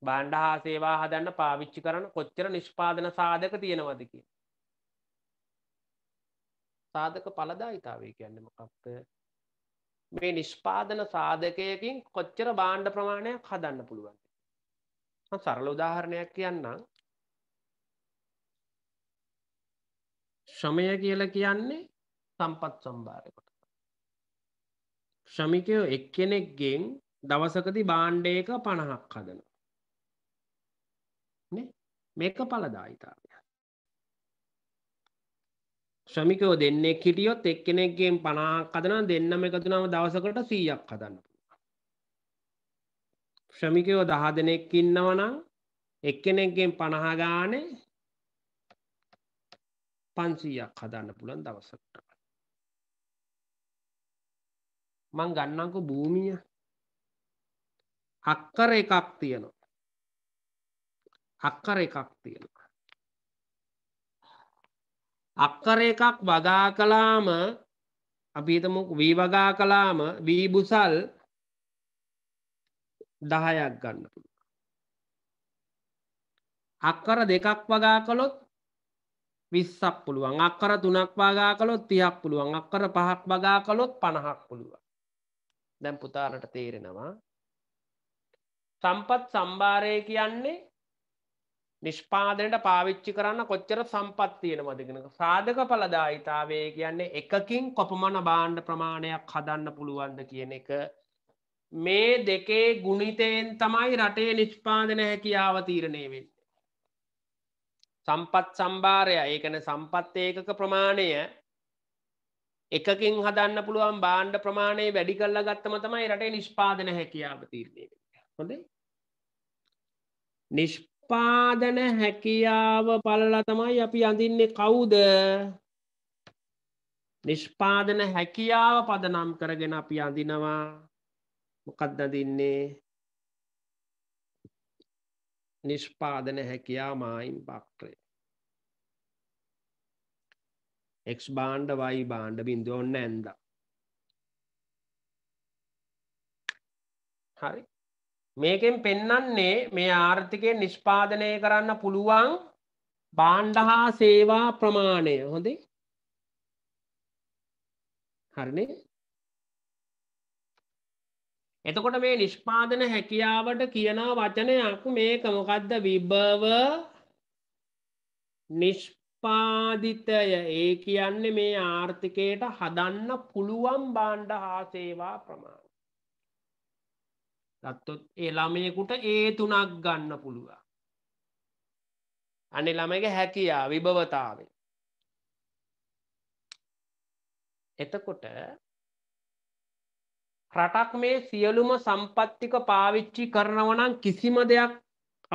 බාණ්ඩ හා සේවා හදන්න පාවිච්චි කරන කොච්චර නිෂ්පාදන සාධක තියෙනවදකි. සාධක පලදායිතාවේ කියන්නම කක්ත මේ නිෂ්පාදන සාධකයකින් කොච්චර බාණ්ඩ ප්‍රමාණයක් හදන්න පුළුවන්. සරල උදාහරණයක් කියන්නම් ශ්‍රමය කියල කියන්නේ සම්පත් සම්භාරකට. ශ්‍රමිකයෝ එක්කෙනෙක්ගෙන් දවසකති බාණ්ඩයක පණහක් හදනවා. මේක පලදායිතාවය ශ්‍රමිකයෝ දෙන්නෙක් හිටියොත් එක්කෙනෙක්ගෙන් පනාක් කදන දෙන්නම එකතුනම දවසකට සීයක් කදන්න ශ්‍රමිකයෝ දහ දෙනෙක් ඉන්නවනම් එක්කෙනෙක්ගෙන් පණහාගාන පන්සීයක් හදන්න පුළන් දවසකට මං ගන්නකු භූමිය හක්කර එකක් තියනවා අක්කර එකක් තියෙනවා. අක්කර එකක් වගා කලාම අපිතම වී වගා කලාම වීබුසල් දහයක් ගන්න අක්කර දෙකක් වගා කළොත් විස්සක් පුළුවන් අක්කර තුනක් වගා කළොත් තියක් පුළුවන් අක්කර පහක් වගා කළොත් පණහක් පුළුවන් දැන් පුතාලට තේරෙනවා සම්පත් සම්භාරය කියන්නේ නිෂ්පාදනයට පාවිච්චි කරන්න කොච්චර සම්පත් තියෙනවදගෙනක සාධක පලදායිතාවේ කියන්නේ එකකින් කොපමණ බාණ්ඩ ප්‍රමාණයක් හදන්න පුළුවන්ද කියන එක මේ දෙකේ ගුණිතයෙන් තමයි රටේ නිෂ්පාදන හැකියාව තීරණය වෙන්න සම්පත් සම්භාරය ඒකන සම්පත් ඒකක ප්‍රමාණය එකකින් හදන්න පුළුවන් බාණ්ඩ ප්‍රමාණය වැඩි කල්ලා ගත්තම තමයි රටේ නිෂ්පාදන හැකියාව තීරණය හොඳේ නිෂ්ප උපාදන හැකියාව බලලා තමයි අපි අඳින්නේ කවුද නිෂ්පාදන හැකියාව පදනම් කරගෙන අපි අඳිනවා මොකක්ද දින්නේ නිෂ්පාදන හැකියා මායිම් පක්්‍රය එක් බාණ්ඩ වයි බාණ්ඩ බින්දු ඔන්න ඇන්ද හරි මේකෙන් පෙන්නන්නේ මේ ආර්ථිකය නිෂ්පාදනය කරන්න පුළුවන් බාණ්ඩ හා සේවා ප්‍රමාණය හොඳේ හරිනේ එතකොට මේ නිෂ්පාදන හැකියාවට කියන වචනයක් මේක මොකක්ද විභව නිෂ්පාදිතය ඒ කියන්නේ මේ ආර්ථිකයට හදන්න පුළුවන් බාණ්ඩ හා සේවා ප්‍රමාණ ගත්තොත් ඒ ළමයකුට ඒ තුනක් ගන්න පුළුවන් අනි ළමක හැකියා විභවතාවේ එතකොට රටක් මේ සියලුම සම්පත්තික පාවිච්චි කරනවනම් කිසිම දෙයක්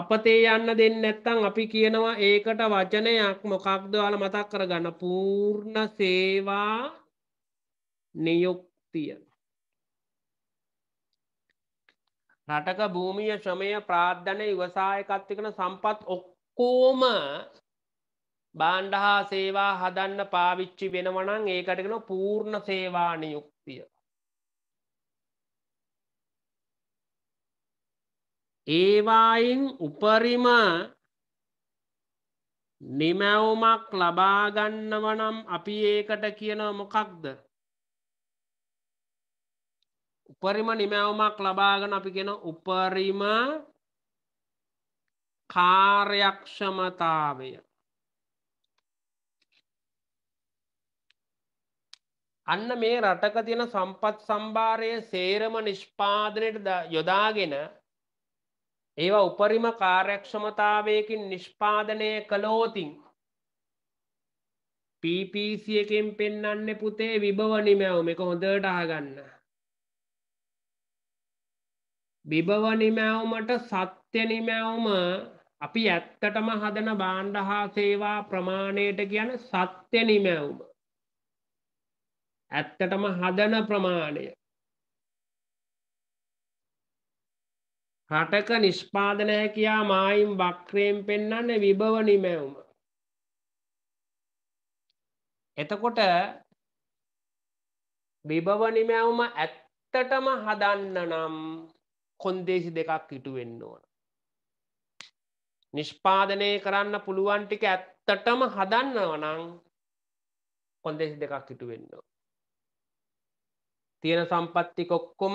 අපතේ යන්න දෙන්න නැත්තං අපි කියනවා ඒකට වචනයක් මොකක්දවාල මතක් කරගන්න පූර්ණ සේවා නියුක්තිය රටක භූමිය ශ්‍රමය ප්‍රාධ්ධන ඉවසායකත්තිකන සම්පත් ඔක්කෝම බාණ්ඩ හා සේවා හදන්න පාවිච්චි වෙනවනං ඒකටකෙන පූර්ණ සේවානයුක්තිය. ඒවායින් උපරිම නිමැවුමක් ලබාගන්නවනම් අපි ඒකට කියන මොකක්ද උපරිම නිමැවුමක් ලබාගෙන අපි කියෙන උපරිම කාර්යක්ෂමතාවය අන්න මේ රටක තියෙන සම්පත් සම්භාරය සේරම නිෂ්පාදනයට යොදාගෙන ඒවා උපරිම කාර්යක්ෂමතාවයකින් නිෂ්පාදනය කළෝතින් පීපීසි එකෙන් පෙන්න්න පුතේ විභවනිමැවුම එක හොඳට අහගන්න විභව නිමැවුමට සත්‍ය නිමැවුම අපි ඇත්තටම හදන බාණ්ඩ හා සේවා ප්‍රමාණයට කියන සත්‍ය නිමැවුම ඇත්තටම හදන ප්‍රමාණය රටක නිෂ්පාදන හැකයා මායිම් වක්‍රයෙන් පෙන්න්න විභව නිමැවුම එතකොට විභව නිමැවුම ඇත්තටම හදන්න නම් කොන්දේසි දෙකක් ඉටු වෙන්න ඕන. නිෂ්පාදනය කරන්න පුළුවන් ටික ඇත්තටම හදන්න වනං කොන්දේසි දෙකක් ඉටු වෙන්න. තියෙන සම්පත්ති කොක්කොම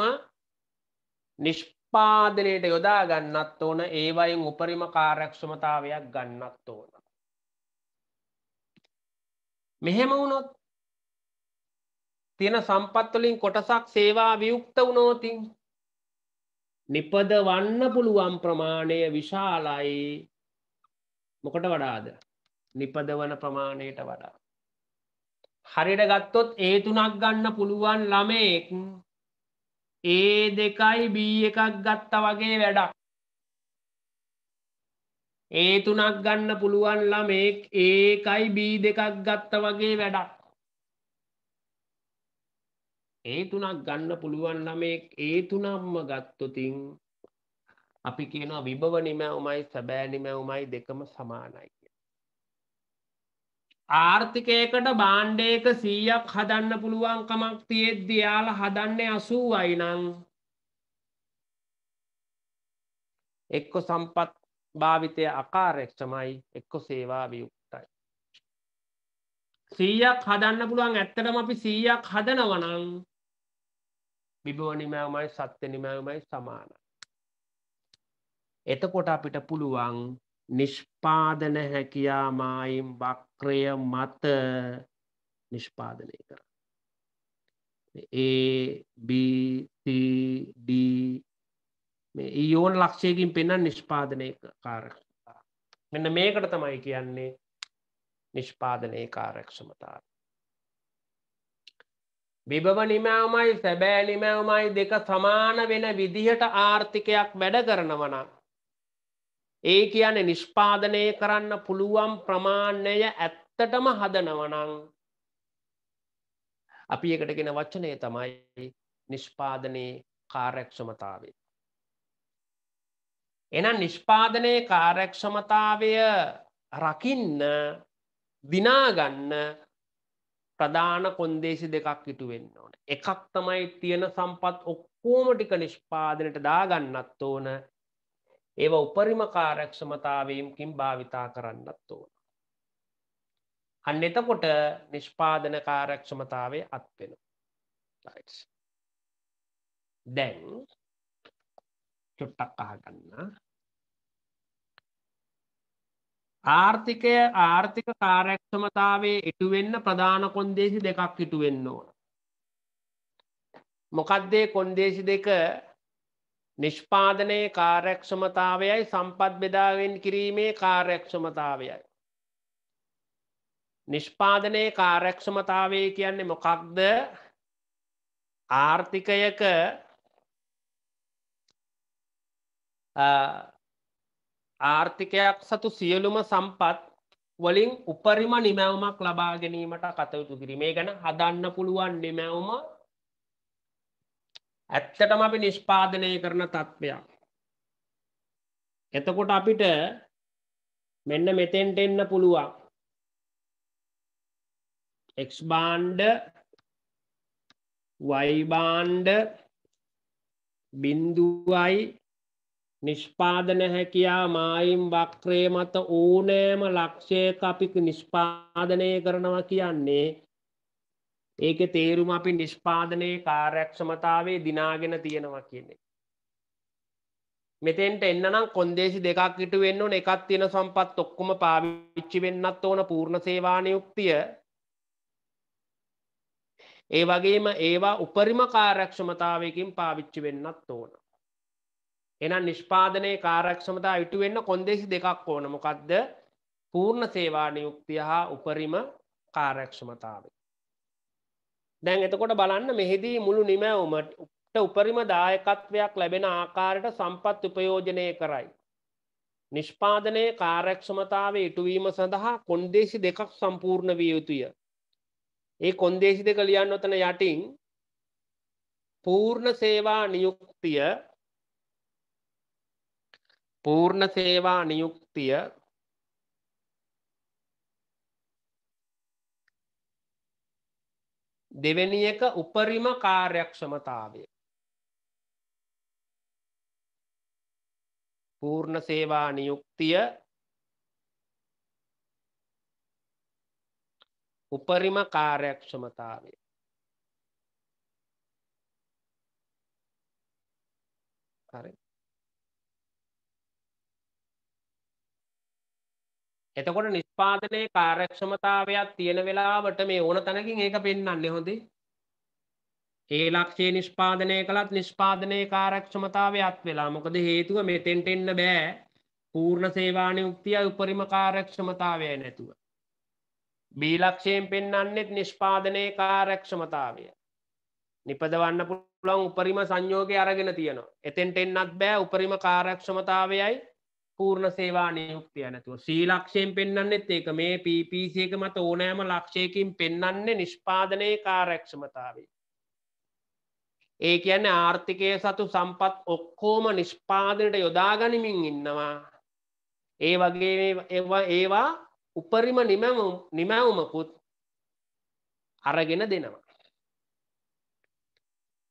නිෂ්පාදනයට යොදා ගන්නත් ඕන ඒවයින් උපරිම කාර්යක්ෂමතාවයක් ගන්නත් ඕන. මෙහෙම වුණොත් තියෙන සම්පත්වලින් කොටසක් සේවා වියුක්ත වුණෝතින් නිපදවන්න පුළුවන් ප්‍රමාණය විශාලයි මොකට වඩාද නිපදවන ප්‍රමාණයට වඩා. හරිට ගත්තොත් ඒ තුනක් ගන්න පුළුවන් ළමයෙක් ඒ දෙකයි බී එකක් ගත්ත වගේ වැඩක්. ඒ තුනක් ගන්න පුළුවන් ළමෙක් ඒකයි බී දෙකක් ගත්ත වගේ වැඩක්. ඒ තුනක් ගන්න පුළුවන් ළමෙක් ඒ තුනම්ම ගත්තොතින් අපි කියනවා විභව නිමැවුමයි සැබෑ නිමැවුමයි දෙකම සමානයි ආර්ථිකයකට බාණ්ඩයක සීයක් හදන්න පුළුවන් කමක් තියෙද්දි යාල හදන්නේ අසූ අයිනං එක්කො සම්පත් භාවිතය අකාරක්ෂමයි එක්කො සේවා වියුක්තයි. සීයක් හදන්න පුළුවන් ඇත්තටම අපි සීයක් හදනවනං බිබෝනිමෑවමයි සත්‍ය නිමෑවමයි සමාන. එතකොට අපිට පුළුවන් නිෂ්පාදන හැකියා මායිම් වක්‍රය මත නිෂ්පාදනය කර. ABCD ඊෝන් ලක්ෂයකින් පෙන්න නිෂ්පාදනය කාරක මෙන්න මේකට තමයි කියන්නේ නිෂ්පාදනයේ කාරක්ෂමතාව. විභව නිමෑවමයි සැබෑ නිමැවමයි දෙක සමාන වෙන විදිහට ආර්ථිකයක් වැඩ කරනවන. ඒ කියන නිෂ්පාදනය කරන්න පුළුවන් ප්‍රමාණ්‍යය ඇත්තටම හදනවනං. අපි එකටගෙන වච්චනය තමයි නිෂ්පාදනයේ කාරැක්ෂමතාවේ. එනම් නිෂ්පාදනයේ කාරැක්ෂමතාවය රකින්න දිනාගන්න ප්‍රධාන කොන්දේසි දෙකක් ඉතු වෙන්න ඕන එකක් තමයි තියෙන සම්පත් ඔක්කෝමටික නිෂ්පාදනයට දාගන්නත් ඕන ඒව උපරිම කාරක්ෂමතාවයම්කින් භාවිතා කරන්නත් ඕන අන්න එතකොට නිෂ්පාදන කාරක්ෂමතාවය අත්වෙන දැන් චුට්ටක් අහගන්න ආර්ථිකය ආර්ථික කාරැක්ෂමතාවේ ඉටුවෙන්න ප්‍රධාන කොන්දේසි දෙකක් ඉටුවෙන්න ඕන. මොකද්දේ කොන්දේසි දෙක නිෂ්පාදනයේ කාරැක්ෂමතාවයයි සම්පත් බෙදාවෙන් කිරීමේ කාරැක්ෂමතාවයයි. නිෂ්පාදනයේ කාරැක්ෂමතාවය කියන්නේ මොකක්ද ආර්ථිකයක ආර්ථිකයක් සතු සියලුම සම්පත් වලින් උපරිම නිමැවමක් ලබා ගැනීමට කතයුතු කිරීමේ ගැන හදන්න පුළුවන් නිමැවම ඇත්තටම අපි නිෂ්පාදනය කරන තත්ත්වයක්. එතකොට අපිට මෙන්න මෙතෙන්ට එන්න පුළුවන් එක්ස් බාන්්ඩ වයිබාන්්ඩ බින්දුවයි නිෂ්පාදන හැකියා මායිම් වක්‍රේ මත ඕනෑම ලක්ෂයක අපි නිෂ්පාදනය කරනවා කියන්නේ ඒක තේරුම අපි නිෂ්පාදනයේ කාර්යක්ෂමතාවේ දිනාගෙන තියෙනවා කියන්නේ. මෙතෙන්ට එන්නනම් කොන්දේසි දෙකක් ඉටු වෙන්න ඕන එකක් තියෙන සම්පත් ඔක්කොම පාවිච්චි වෙන්නත් ඕන පූර්ණ සේවා නියුක්තිය. ඒ වගේම ඒවා උපරිම කාර්යක්ෂමතාවයකින් පාවිච්චි වෙන්නත් ඕන. එනම් නිෂ්පාදනය කාරක්ෂමතා ඉටුවෙන්න කොන්දෙසි දෙකක් ඕන මොකක්ද පූර්ණ සේවා නියුක්තිය හා උපරිම කාරක්ෂමතාව. දැන් එතකොට බලන්න මෙහිදී මුළු නිමැවමට උපරිම දායකත්වයක් ලැබෙන ආකාරයට සම්පත් උපයෝජනය කරයි. නිෂ්පාදනය කාරක්ෂමතාව ඉටුවීම සඳහා කොන්දේසි දෙකක් සම්පූර්ණ විය යුතුය. ඒ කොන්දේසි දෙක ලියන්න ඔතන යටින් පූර්ණ සේවා නියුක්තිය පූර්ණ සේවා නියුක්තිය දෙවැනි එක උපරිම කාර්යක්ෂමතාවය පූර්ණ සේවා නියුක්තිය උපරිම කාර්යක්ෂමතාවය හරි එතකොට නිෂ්පාදනයේ කාර්යක්ෂමතාවයක් තියෙන වෙලාවට මේ ඕන තැනකින් ඒක පෙන්වන්නේ හොඳේ. ඒ ලක්ෂ්‍ය නිෂ්පාදනය කළත් නිෂ්පාදනයේ කාර්යක්ෂමතාවයක් වෙලා. මොකද හේතුව මෙතෙන්ට එන්න බෑ. පූර්ණ සේවානියුක්තිය උපරිම කාර්යක්ෂමතාවය නැතුව. බී ලක්ෂයෙන් පෙන්වන්නේත් නිෂ්පාදනයේ කාර්යක්ෂමතාවය. නිපදවන්න පුළුවන් උපරිම සංයෝගය අරගෙන තියෙනවා. එතෙන්ට එන්නත් බෑ උපරිම කාර්යක්ෂමතාවයයි පූර්ණ සේවා නියුක්තිය නැතුව සීලක්ෂයෙන් පෙන්න්නන්නෙත් ඒක මේ පිපිසික මත ඕනෑම ලක්ෂයකින් පෙන්නන්නේ නිෂ්පාදනය කාරක්ෂමතාවේ. ඒ කියන්න ආර්ථිකය සතු සම්පත් ඔක්කෝම නිෂ්පාදනයට යොදාගනිමින් ඉන්නවා. ඒ වගේ ඒවා උපරිම නිමැවුමකුත් අරගෙන දෙනවා.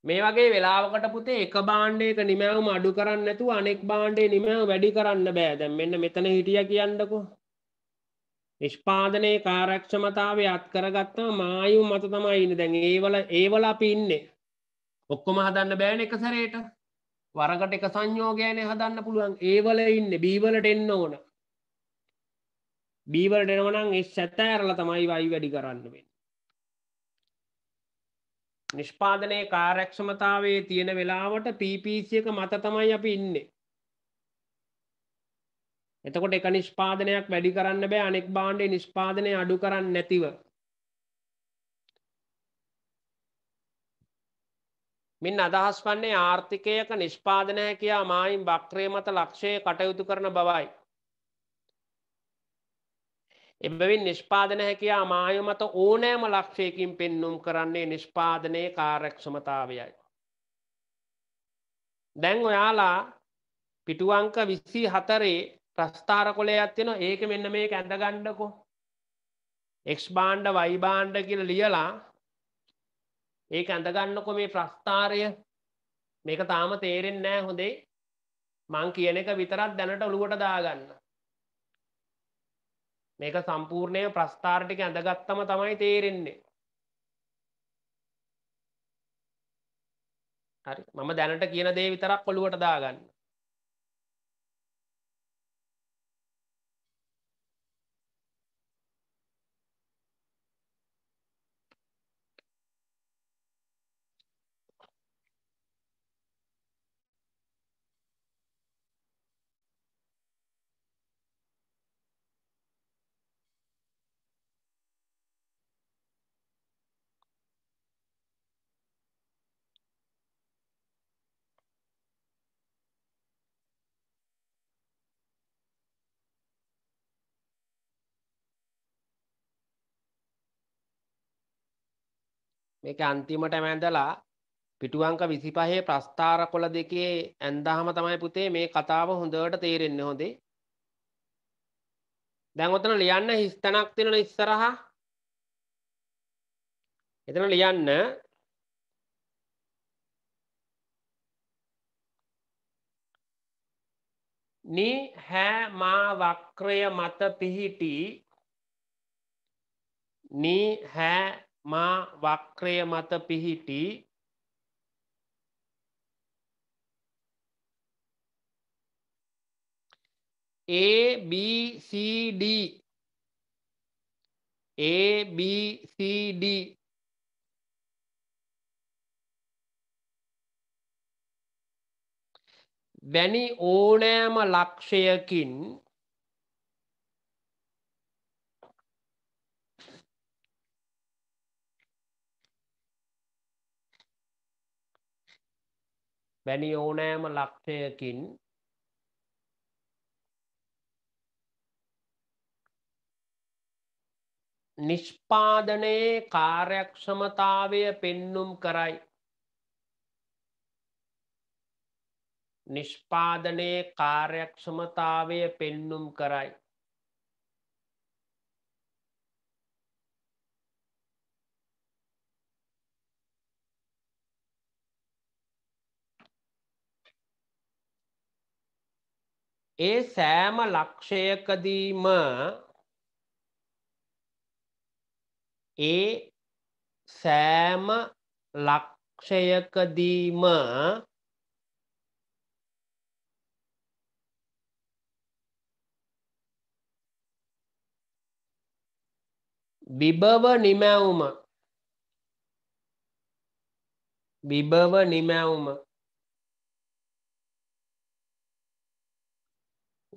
මේ වගේ වෙලාවකට පුතේ එක බාණ්ඩයක නිමැවුම අඩු කරන්න නැතුව අනෙක් බාණ්ඩේ නිමැව වැඩි කරන්න බෑ දැන් මෙන්න මෙතන හිටිය කියන්නකෝ නිෂ්පාදනයේ කාර්යක්ෂමතාවය අත් කරගත්තම මායු මත තමයි ඉන්නේ දැන් ඒවල ඒවල අපි ඉන්නේ ඔක්කොම හදන්න බෑනේ එක සැරේට වරකට එක සංයෝගයනේ හදන්න පුළුවන් ඒවල ඉන්නේ බීවලට එන්න ඕන බීවලට එනවා නම් ඒ සැතෑරලා තමයි වයි වැඩි කරන්න වෙන්නේ නිෂ්පාදනයේ කාර්යක්ෂමතාවයේ තියෙන වෙලාවට PPC එක මත තමයි අපි ඉන්නේ. එතකොට එක නිෂ්පාදනයක් වැඩි කරන්න බෑ අනෙක් භාණ්ඩේ නිෂ්පාදනය අඩු කරන්නේ නැතිව. මින් අදහස් වන්නේ ආර්ථිකයක නිෂ්පාදන හැකියා මායිම් වක්‍රය මත ලක්ෂයේ කටයුතු කරන බවයි. එබැවින් නිෂ්පාදන හැකයා මාය මත ඕනෑම ලක්ෂයකින් පෙන්නුම් කරන්නේ නිෂ්පාදනය කාරක්ෂමතාවයයි. දැන් ඔයාලා පිටුවංක විස්සී හතරේ ප්‍රස්ථාර කොලේ අත්තින ඒක මෙන්න මේ ඇඳගණ්ඩකෝ. එක්ස් බාණ්ඩ වයිබාණ්ඩ කියල ලියලා ඒක ඇඳගන්නකො මේ ප්‍රස්ථාරය මේක තාම තේරෙන් නෑ හොඳේ මං කියන එක විතරත් දැනට ඔළුවට දාගන්න. මේක සම්පූර්ණය ප්‍රස්ථාරටික ඇඳගත්තම තමයි තේරෙන්නේ හරි මම දැනට කියන දේ විතරක් කොළුවට දාගන්න මේක අන්තිමටම ඇඳලා පිටුවංක 25 ප්‍රස්ථාර කොළ දෙකේ ඇඳහම තමයි පුතේ මේ කතාව හොඳට තේරෙන්නේ හොඳේ. දැන් ඔතන ලියන්න හිස් තැනක් තියෙන ඉස්සරහා. එතන ලියන්න නී හැ මා වක්‍රය මත පිහිටි නී හැ මා වක්‍රය මත පිහිටි ABCD ABCD වැනි ඕනෑම ලක්ෂයකින් වැනි ඕනෑම ලක්ෂයකින් නිෂ්පාදනයේ කාර්යක්ෂමතාවය පෙන්නුම් කරයි. නිෂ්පාදනයේ කාර්යක්ෂමතාවය පෙන්නුම් කරයි. ඒ සෑම ලක්ෂයකදීම ඒ සෑම ලක්ෂයකදීම බිබව නිමැවුම බිබව නිමැවුම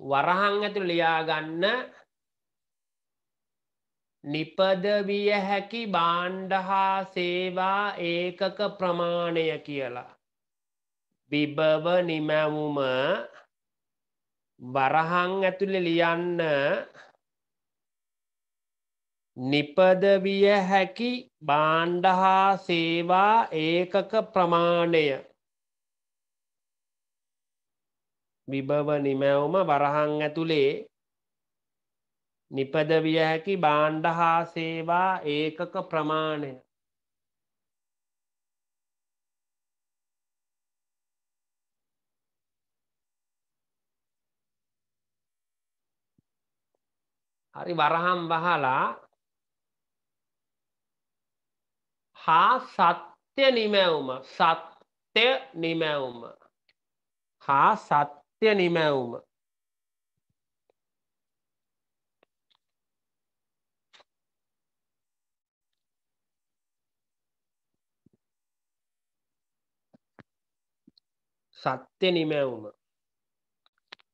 වරහන් ඇතුළ ලියාගන්න නිපදවිය හැකි බාණ්ඩ හා සේවා ඒකක ප්‍රමාණය කියලා. විභව නිමැවුම වරහන් ඇතුළෙ ලියන්න නිපදවිය හැකි බාණ්ඩ හා සේවා ඒකක ප්‍රමාණය විභව නිමැවුම වරහන් ඇතුළේ නිපදවිය හැකි බාණ්ඩ හා සේවා ඒකක ප්‍රමාණය හරි වරහම් වහලා හා සත්‍ය නිමැවුම සත්‍ය නිමැවුම හා සත්‍ය නිත්‍ය නිමැවුම සත්‍ය නිමැවුම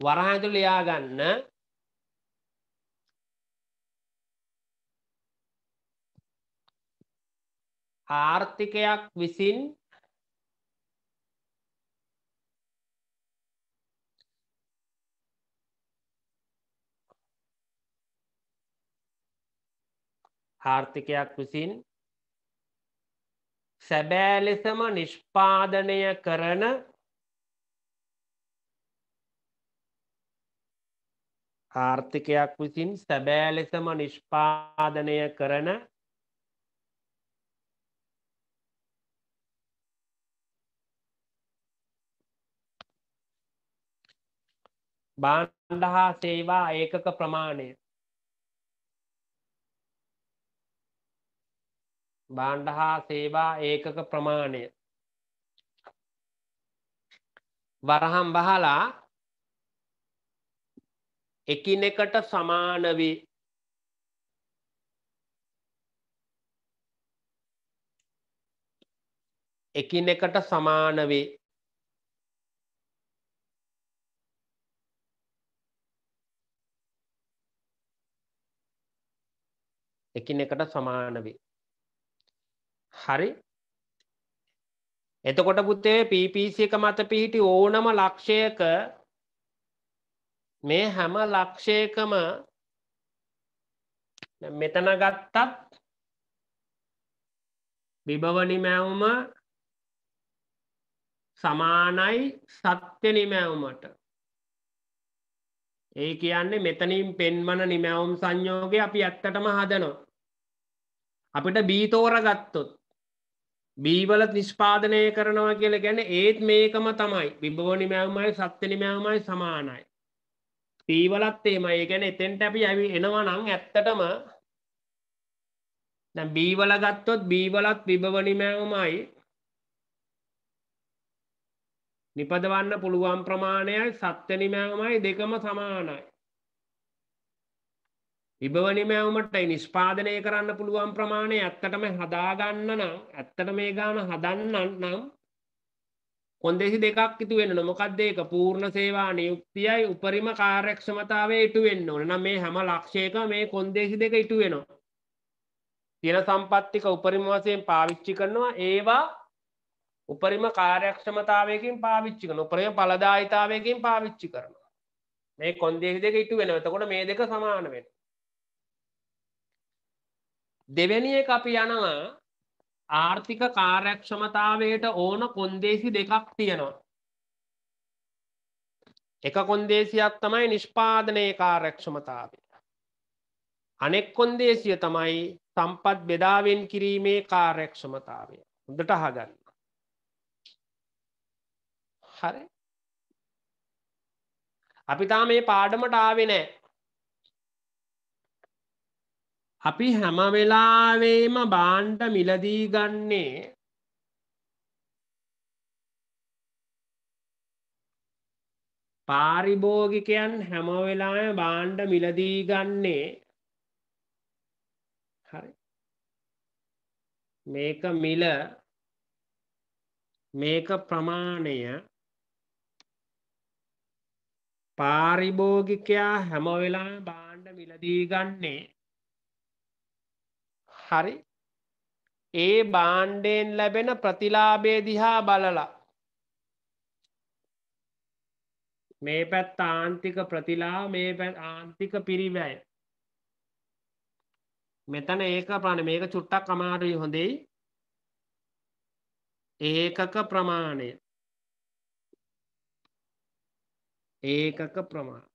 වරහඳු ලියා ගන්න ආර්ථිකයක් විසින් ආර්ථිකයක් විසින් සැබෑ ලෙසම නිෂ්පාදනය කරන ආර්ථිකයක් විසින් සැබෑ ලෙසම නිෂ්පාදනය කරන බාණ්ඩ හා සේවා ඒකක ප්‍රමාණය බාණ්ඩ හා සේවා ඒකක ප්‍රමාණය වරහම් බහලා එකිනෙකට සමාන වේ එකිනෙකට සමාන වේ එකිනෙකට සමාන වේ හරි එතකොට පුතේ පිපිසි එක මත පිහිටි ඕනම ලක්ෂයක මේ හැම ලක්ෂයකම මෙතන ගත්තත් බිභවනිමැවුම සමානයි සත්‍ය නිමැවුමට ඒ කියන්නේ මෙතනින් පෙන්වන නිමැවුම් සංයෝගය අපි ඇත්තටම හදනවා අපිට බීතෝර ගත්තොත් බීවල නිෂ්පාදනය කරනවා කියල ගැන ඒත් මේකම තමයි බිබෝනි මැවමයි සත්්‍යනි මැවමයි සමානයි. පීවලත්තේම ඒ ගැන එතෙන්ට අපි ඇවි එනවනං ඇත්තටම බීවල ගත්තොත් බීවලත් විභවනි මැවමයි නිපදවන්න පුළුවන් ප්‍රමාණයයි සත්‍යනි මැවමයි දෙකම සමානයි. විභවනිමැවමටයි නිස්්පාදනය කරන්න පුළුවන් ප්‍රමාණය ඇත්තටම හදාගන්න නම් ඇත්තට මේ ගාන හදන්න නම් කොන්දෙසි දෙකක් ඉතු වෙන්න නොමොකක්දේක පූර්ණ සේවා නියුක්තියයි උපරිම කාර්යක්ෂමතාවේ ඉටු වෙන්න ඕන නම් මේ හැම ලක්ෂයක මේ කොන්දේසි දෙක ඉටු වෙනවා. තියෙන සම්පත්තික උපරිම වසයෙන් පාවිච්චි කරනවා ඒවා උපරිම කාර්යක්ෂමතාවයකින් පාවිච්චි කරන උපරිම පලදායිතාවයකින් පාවිච්චි කරනවා. මේ කොන්දේසි දෙක ඉටු වෙන එතකොට මේ දෙක සමාන වෙනවා. දෙවැනි එක අපි යනවා ආර්ථික කාර්යක්ෂමතාවයට ඕන කොන්දේසි දෙකක් තියෙනවා. එක කොන්දේසියක් තමයි නිෂ්පාදනය කාර්යක්ෂමතාවය. අනෙක් කොන්දේසිය තමයි සම්පත් බෙදාවෙන් කිරීමේ කාර්යක්ෂමතාවය. හොඳට අහගන්න. හරි අපි තා මේ පාඩමට ආවෙ නෑ අපි හැම වෙලාවේම බාන්්ඩ මිලදී ගන්නේ පාරිභෝගිකයන් හැම වෙලාම බාණ්ඩ මිලදී ගන්නේ හරි මේක මිල මේක ප්‍රමාණය පාරිභෝගිකයා හැම වෙලා බාණ්ඩ මිලදී ගන්නේ හරි ඒ බාණ්ඩයෙන් ලැබෙන ප්‍රතිලාබේ දිහා බලලා මේ පැත් ආන්තික ප්‍රතිලා මේ පැත් ආන්තික පිරිවැය මෙතන ඒක ප්‍රණ මේක චුට්ටක් අමාරුයි හොඳෙයි ඒකක ප්‍රමාණය ඒකක ප්‍රමාණ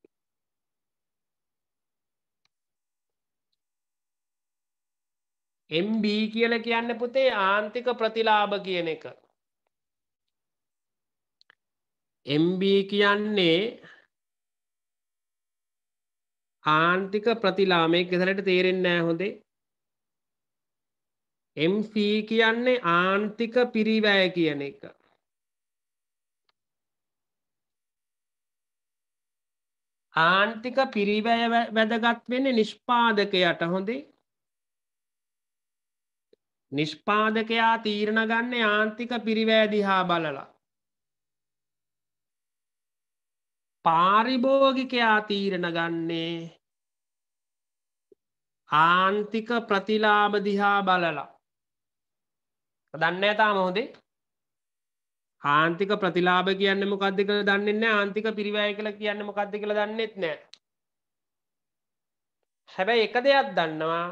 MB කියල කියන්න පුතේ ආන්තික ප්‍රතිලාභ කියන එක. MB කියන්නේ ආන්තික ප්‍රතිලාමය ගෙසලට තේරෙන්නෑ හොඳේ. MC කියන්නේ ආන්තික පිරිවැය කියන එක. ආන්තික පිරිවැය වැදගත් වෙන නිෂ්පාදකයට හොඳේ නිෂ්පාදකයා තීරණ ගන්න යාන්තික පිරිවෑදිහා බලලා. පාරිභෝගිකයා තීරණ ගන්නේ ආන්තික ප්‍රතිලාබදිහා බලලා. දන්න ඇතා මොහොදේ ආන්තික ප්‍රතිලාබ කියන්න මොකක්ද කළ දන්නන්න ආන්තික පිරිවෑ කළ කියන්න මොකක්ද කළ දන්නෙත් නෑ. හැබැයි එක දෙයක් දන්නවා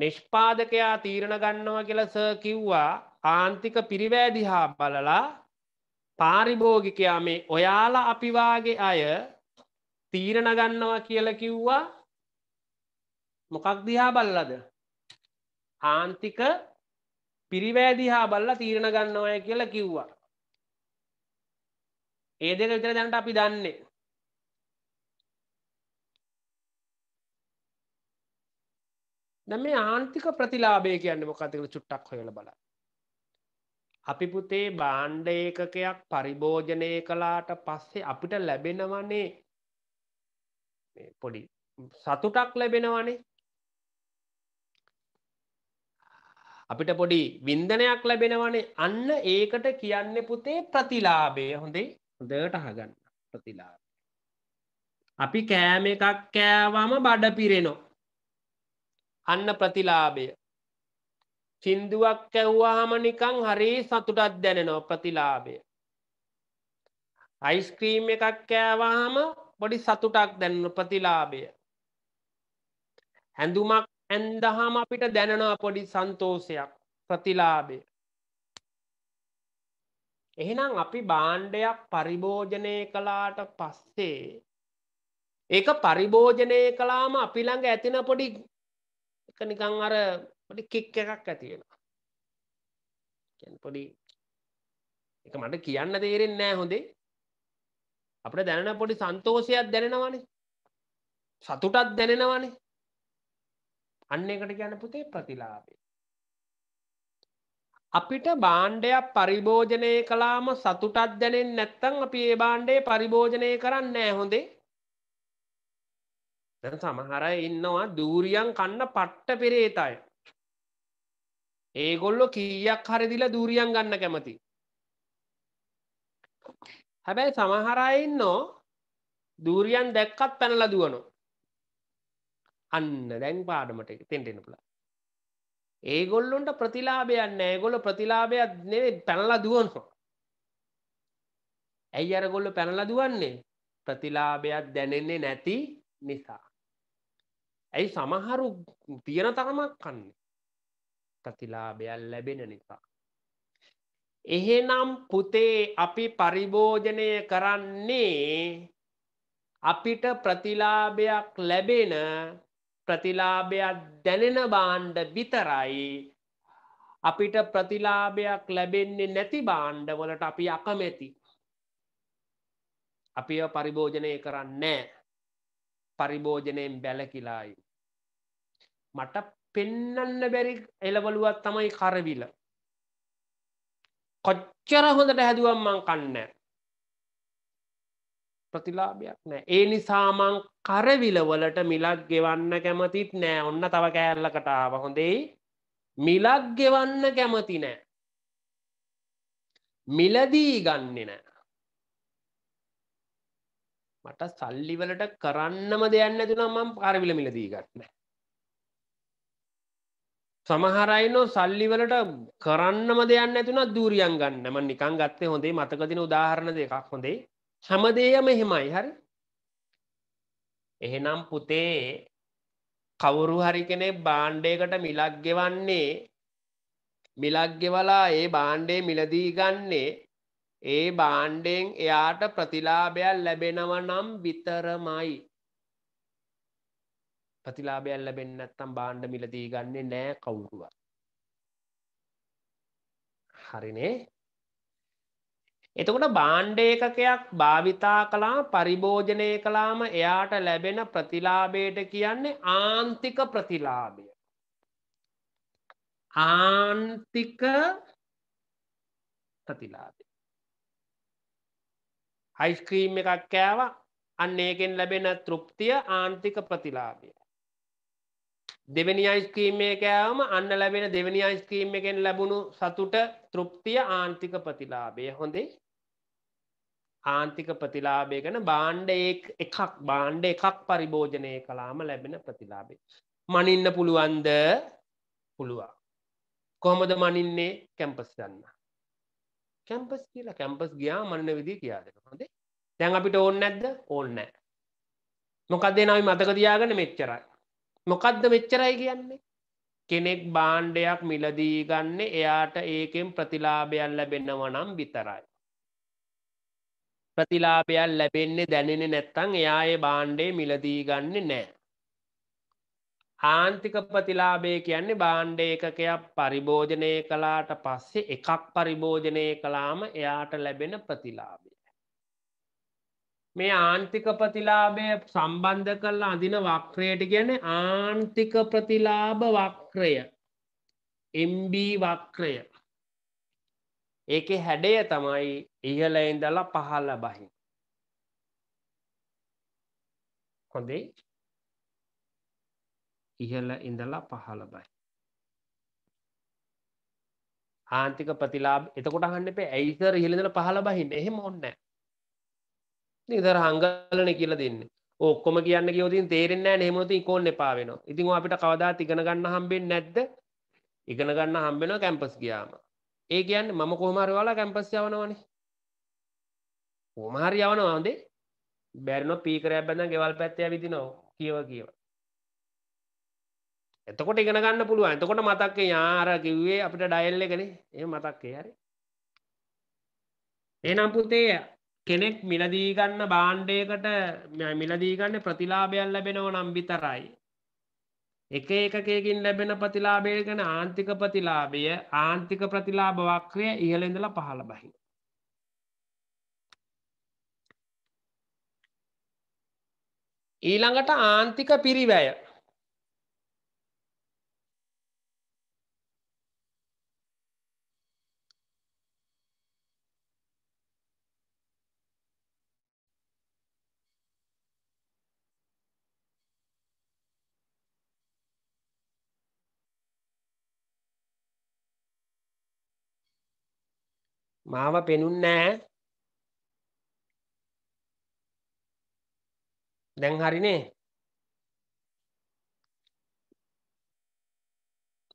නිෂ්පාදකයා තීරණ ගන්නවා කියලා ස කිව්වා ආන්තික පිරිවෑදිහා බලලා පාරිභෝගිකයා මේ ඔයාලා අපිවාගේ අය තීරණ ගන්නවා කියල කිව්වා මොකක් දිහා බල්ලද ආන්තික පිරිවෑදිහා බල්ල තීරණ ගන්නවාය කියලා කිව්වා ඒ දෙක විතර දැනට අපි දන්නේ දැ මේ ආන්තික ප්‍රතිලාබය කියන්න මොකතිකල චුට්ටක් හොල බල අපි පුතේ බාණ්ඩ ඒකකයක් පරිභෝජනය කලාට පස්සේ අපිට ලැබෙනවන්නේ පොඩි සතුටක් ලැබෙනවනේ අපිට පොඩි වින්දනයක් ලැබෙනවනේ අන්න ඒකට කියන්න පුතේ ප්‍රතිලාබය හොඳේ හොදට හගන්න ප්‍රතිලාබ අපි කෑම එකක් කෑවම බඩ පිරෙනෝ අන්න ප්‍රතිලාභය සින්දුවක් ඇැව්වාහම නිකං හරි සතුටත් දැනෙනෝ ප්‍රතිලාභය අයිස්ක්‍රීම් එකක් කෑවාහම බොඩි සතුටක් දැන්නු ප්‍රතිලාභය හැඳුමක් ඇන්දහම අපිට දැනෙනවා පොඩි සන්තෝසයක් ප්‍රතිලාභය එහෙනම් අපි බාණ්ඩයක් පරිභෝජනය කලාට පස්සේ ඒක පරිභෝජනය කලාම අපි ළඟ ඇතින පොඩි එක නිකං අර පොඩි කික් එකක් ඇතිවෙනවා පොඩි එක මට කියන්න තේරෙන් නෑ හොඳේ අපට දැන පොඩි සන්තෝෂයක් දැනෙනවානේ සතුටත් දැනෙනවානේ අන්න එකට ගැන පුතේ ප්‍රතිලාබේ අපිට බාණ්ඩයක් පරිභෝජනය කලාම සතුටත් දැනෙන් නැත්තං අපි ඒ බාණ්ඩේ පරිභෝජනය කරන්න නෑ හොඳේ දැන් සමහරය ඉන්නවා දූරියන් කන්න පට්ට පෙරේතයි. ඒගොල්ලො කීයක් හරිදිලා දූරියන් ගන්න කැමති. හැබැයි සමහරයින්නෝ දූරියන් දැක්කත් පැනල දුවනො. අන්න දැන් පාඩමට තෙන්ටෙන පුළ. ඒගොල්ලොන්ට ප්‍රතිලාභයන්න ඒගොල්ල ප්‍රතිලාභයක් නෙවේ පැනලා දුවනෝ. ඇයි අරගොල්ල පැනල දුවන්නේ ප්‍රතිලාභයක් දැනෙන්නේ නැති නිසා. ඇයි සමහරු තියෙන තරමක් කන්නේ ප්‍රතිලාභයක් ලැබෙන නිසා. එහෙනම් පුතේ අපි පරිභෝජනය කරන්නේ අපිට ප්‍රතිලාභයක් ලැබෙන ප්‍රතිලාභයක් දැනෙන බාණ්ඩ විතරයි අපිට ප්‍රතිලාභයක් ලැබෙන්නේ නැති බාණ්ඩ වලට අපි අකමැති අපි පරිභෝජනය කරන්නේ පරිභෝජනයෙන් බැලකිලායි මට පෙන්නන්න බැරි එලවලුවත් තමයි කරවිල කොච්චර හොඳට හැදුවම්මං කන්න ප්‍රතිලාභයක් නෑ ඒ නිසාමං කරවිලවලට මිලක් ගෙවන්න කැමතිත් නෑ ඔන්න තව කෑල්ලකටාව හොඳේ මිලක් ගෙවන්න කැමති නෑ මිලදී ගන්නේ නෑ මට සල්ලිවලට කරන්නම දෙයන්න තුනම් මම කරවිල මිලදී ගත්නෑ සමහරයිනෝ සල්ලිවලට කරන්නම දෙයන්න ඇතුනත් දූරියන් ගන්න ම නිකං ගත්තේ හොඳේ මතකතින උදාහරණ දෙකක් හොඳේ හැමදේයම එහෙමයි හරි එහෙනම් පුතේ කවුරු හරි කෙනෙ බාණ්ඩයකට මිලක් ගෙවන්නේ මිලක් ගෙවලා ඒ බාණ්ඩේ මිලදී ගන්නේ ඒ බාණ්ඩයෙන් එයාට ප්‍රතිලාභයක් ලැබෙනව නම් විතරමයි ප්‍රතිලාභයක් ලැබෙන්නේ නැත්නම් බාණ්ඩ මිලදී ගන්නෙ නෑ කවුරුවත්. හරිනේ. එතකොට බාණ්ඩ ඒකකයක් භාවිතා කළා පරිභෝජනය කළාම එයාට ලැබෙන ප්‍රතිලාභයට කියන්නේ ආන්තික ප්‍රතිලාභය. ආන්තික ප්‍රතිලාභය. අයිස්ක්‍රීම් එකක් කෑව අන්න ඒකෙන් ලැබෙන තෘප්තිය ආන්තික ප්‍රතිලාභය. දෙවැනි අයිස්ක්‍රීම් මේ කෑවම අන්න ලැබෙන දෙවැනි අයිස්ක්‍රීම් එකෙන් ලැබුණු සතුට තෘප්තිය ආන්තික ප්‍රතිලාබය හොඳේ ආන්තික ප්‍රතිලාබය ගැන බාණ්ඩ එකක් බාණ්ඩ එකක් පරිභෝජනය කලාම ලැබෙන ප්‍රතිලාබේ. මනින්න පුළුවන්ද පුළුවන්. කොහොමද මනින්නේ කැම්පස් දන්න. කැම්පස් කියලා කැම්පස් ගියා මන්න විදිී කියාදක හොදේ තැන් අපිට ඕන්න ඇද්ද ඕන්නෑ. මොකදේ නවයි මතක දයාගෙන මෙච්චරයි මොකක්ද වෙච්චරයි කියන්නේ කෙනෙක් බාණ්ඩයක් මිලදී ගන්න එයාට ඒකෙන් ප්‍රතිලාභයක් ලැබෙන්නව නම් විතරයි. ප්‍රතිලාභයක් ලැබෙන්නේ දැනෙන නැත්තං එයාය බාණ්ඩේ මිලදී ගන්න නෑ. ආන්තික ප්‍රතිලාභය කියන්නේ බාණ්ඩ එකකයක් පරිභෝජනය කලාට පස්සේ එකක් පරිභෝජනය කලාම එයාට ලැබෙන ප්‍රතිලාභ. මේ ආන්තික ප්‍රතිලාභය සම්බන්ධ කරලා අඳින වක්‍රයට ගැන ආන්තික ප්‍රතිලාභ වක්‍රය MB වක්‍රය ඒක හැඩය තමයි ඉහලයින්දලා පහල්ල බහින් හොඳේ ඉහල ඉඳලා පහළ බයි ආන්තික ප්‍රතිලාබ එතකොට හන්න පේ ඇයිතර ඉහළඳල පහළ බහින්න එහෙම ඔන්න ඉදර හංගලන කියල දෙන්න ඔක්කොම කියන්න යෝතින් තේරෙන්න නෙමති කෝන්න පාාවෙන ඉතින් අපිට කවදා තිගෙන ගන්න හම්බෙන් නැද්ද ඉගෙන ගන්න හම්බෙන කැම්පස් ගියාම ඒ කියන්න මම කොහමර වාලා කැම්පස් යවනවනේ කොමහරි යවනවාදේ බැරන පීකරයක් බැඳ ගෙවල් පැත්තය විදි නො කියව කියව එතකොට ඉගෙන ගන්න පුළුව ඇතකොට මතක්ක යාර කිව්වේ අපිට ඩයල්ල කනේ ඒ මතක්කේ හරි එනම් පුතේ කෙනෙක් මිලදීගන්න බාණ්ඩයකට මිලදීගන්න ප්‍රතිලාභයල් ලැබෙනව නම් විතරයි. එක එකකයකින් ලැබෙන ප්‍රතිලාභය ගැන ආන්තික ප්‍රතිලාභය ආන්තික ප්‍රතිලාභ වක්‍රය ඉහළඳලා පහළ බහි. ඊළඟට ආන්තික පිරිවැය මාව පෙනුන්නේ දැන් හරිනේ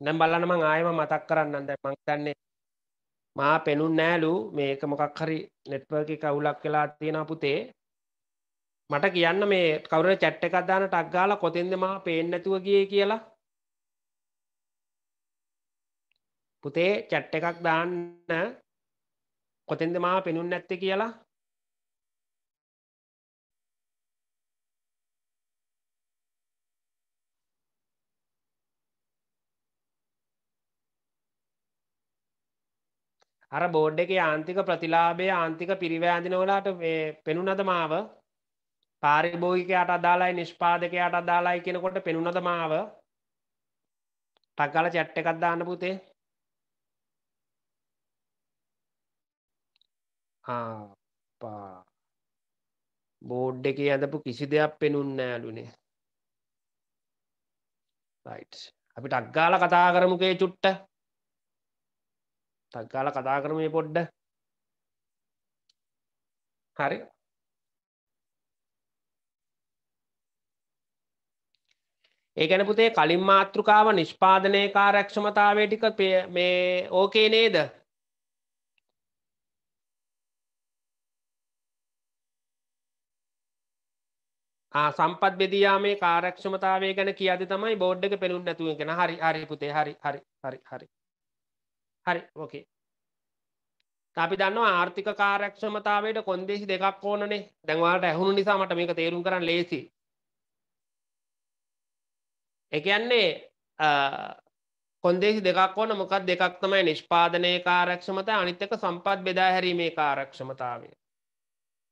දැන් බලන්න මං ආයෙම මතක් කරන්නම් දැන් මං හිතන්නේ මා පෙනුන්නේ නැලු මේක මොකක් හරි network එක අවුලක් වෙලා තියෙනවා පුතේ මට කියන්න මේ කවුරුර chat එකක් දාන ටක් ගාලා කොතෙන්ද මා පේන්නේ නැතුව ගියේ කියලා පුතේ chat එකක් දාන්න කොතෙන්ද මා පෙනුන් නැත්තේ කියලා අර බෝඩ් එක ආන්තික ප්‍රතිලාබය ආන්තික පිරිවෑඳිනවලාට පෙනුනද මාව පාරිභෝගිකයට අදාලායි නිෂ්පාදකයට අදාලායි කෙනකොට පෙනුනද මාව ටක්ගල චැට්ට එකක් දාන්න පුතේ ආපා බෝඩ් එකේ ඇඳපු කිසි දෙයක් පෙනුන්නෑ ඇලුනේ අපි ටක්ගාල කතා කරමුකේ චුට්ට ටක්ගාල කතා කරමේ පොඩ්ඩ හරි ඒගැන පුතේ කලින් මාතෘකාව නිෂ්පාදනය කාරක්ෂමතාවේ ටික මේ ඕකේ නේද සම්පත් බෙදයාමේ කාරක්ෂමතාවය ගැන කියද තමයි බෝඩ් එක පෙනුම් නැතුව කෙන හරි හරිපුතේ හරි හරි හරි හරි හරි ඕකේ අපි දන්න ආර්ථික කාරක්ෂමතාවට කොන්දේසි දෙකක් ඕනනේ දැන්වාට ඇහුණු නිසා මට මේක තේරුම් කරන්න ලේසි එකන්නේ කොන්දේසි දෙකක් ඕන මොකක් දෙකක් තමයි නිෂ්පාදනය කාරක්ෂමත අනිත්තක සම්පත් බෙදා හැරීමේ කාරක්ෂමතාවය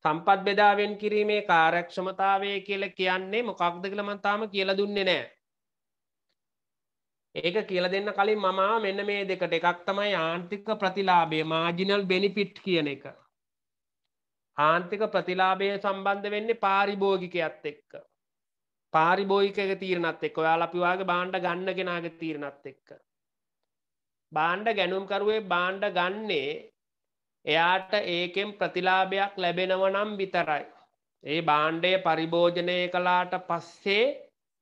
සම්පත් බෙදාවෙන් කිරීමේ කාරක්ෂමතාවය කියල කියන්නේ මොකක්ද කළමන්තාම කියල දුන්නේ නෑ. ඒක කියල දෙන්න කලින් මමා මෙන්න මේ දෙකට එකක් තමයි ආන්තික ප්‍රතිලාබේ මාජිනල් බෙනිපිට් කියන එක. ආන්තික ප්‍රතිලාබය සම්බන්ධ වෙන්නේ පාරිභෝගිකයත් එක්ක. පාරිභෝයිකක තීරණත් එක් ඔයාලපිවාගේ බාණ්ඩ ගන්න කෙනගේ තීරණත් එක්ක. බාණ්ඩ ගැනුම්කරුවේ බාණ්ඩ ගන්නේ එයාට ඒකෙන් ප්‍රතිලාභයක් ලැබෙනවනම් විතරයි. ඒ බාණ්ඩය පරිභෝජනය කලාට පස්සේ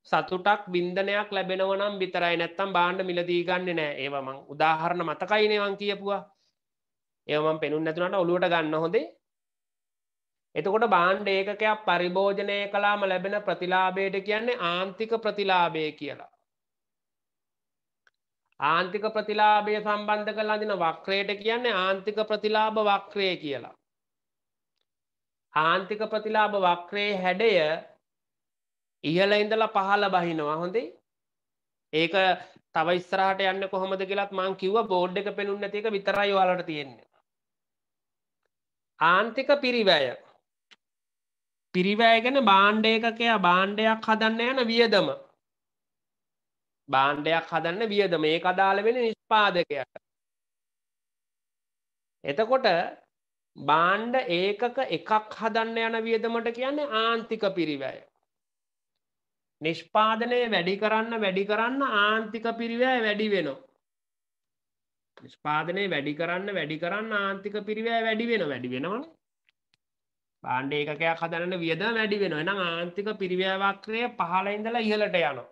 සතුටක් බින්දනයක් ලැබෙනවනම් විතරයි නැත්තම් බාණ්ඩ මිලදී ගන්න නෑ ඒවමං උදාහරණ මතකයිනවන් කියපුවා ඒමන් පෙනුන් නැතුනට ඔලුවට ගන්න හොදේ එතකොට බාණ්ඩ ඒකකයක් පරිභෝජනය කලාම ලැබෙන ප්‍රතිලාබයට කියන්නේ ආන්තික ප්‍රතිලාබය කියලා ආන්තික ප්‍රතිලාභය සම්බන්ධ කරලා දින වක්‍රයට කියන්නේ ආන්තික ප්‍රතිලාභ වක්‍රය කියලා. ආන්තික ප්‍රතිලාභ වක්‍රයේ හැඩය ඉහල ඉඳලා පහල බහිනවා හොඳේ ඒක තව ස්රාට යන්න කොහොමද කියලත් මං කිව්ව බෝඩ් එක පෙනුන්න තියක විතරයි වලට තියෙන්නේ. ආන්තික පිරිවැය පිරිවැය ගැන බාණ්ඩ එකකයා බාණ්ඩයක් හදන්න යන වියදම බාණ්ඩයක් හදන්න වියද මේ කදාල වෙන නිෂ්පාදකයට එතකොට බාණ්ඩ ඒකක එකක් හදන්න යන වියදමට කියන්නේ ආන්තික පිරිවැය නිෂ්පාදනය වැඩි කරන්න වැඩි කරන්න ආන්තික පිරිවැය වැඩි වෙනවා නිෂ්පාදනය වැඩි කරන්න වැඩි කරන්න ආන්තික පිරිවැය වැඩි වෙන වැඩි වෙනවන බාණ්ඩ ඒකයක් හදන්න වියද වැඩි වෙන එනම් ආන්තික පිරිවැයවක්‍රය පහළ ඉඳලා ඉහලට යනවා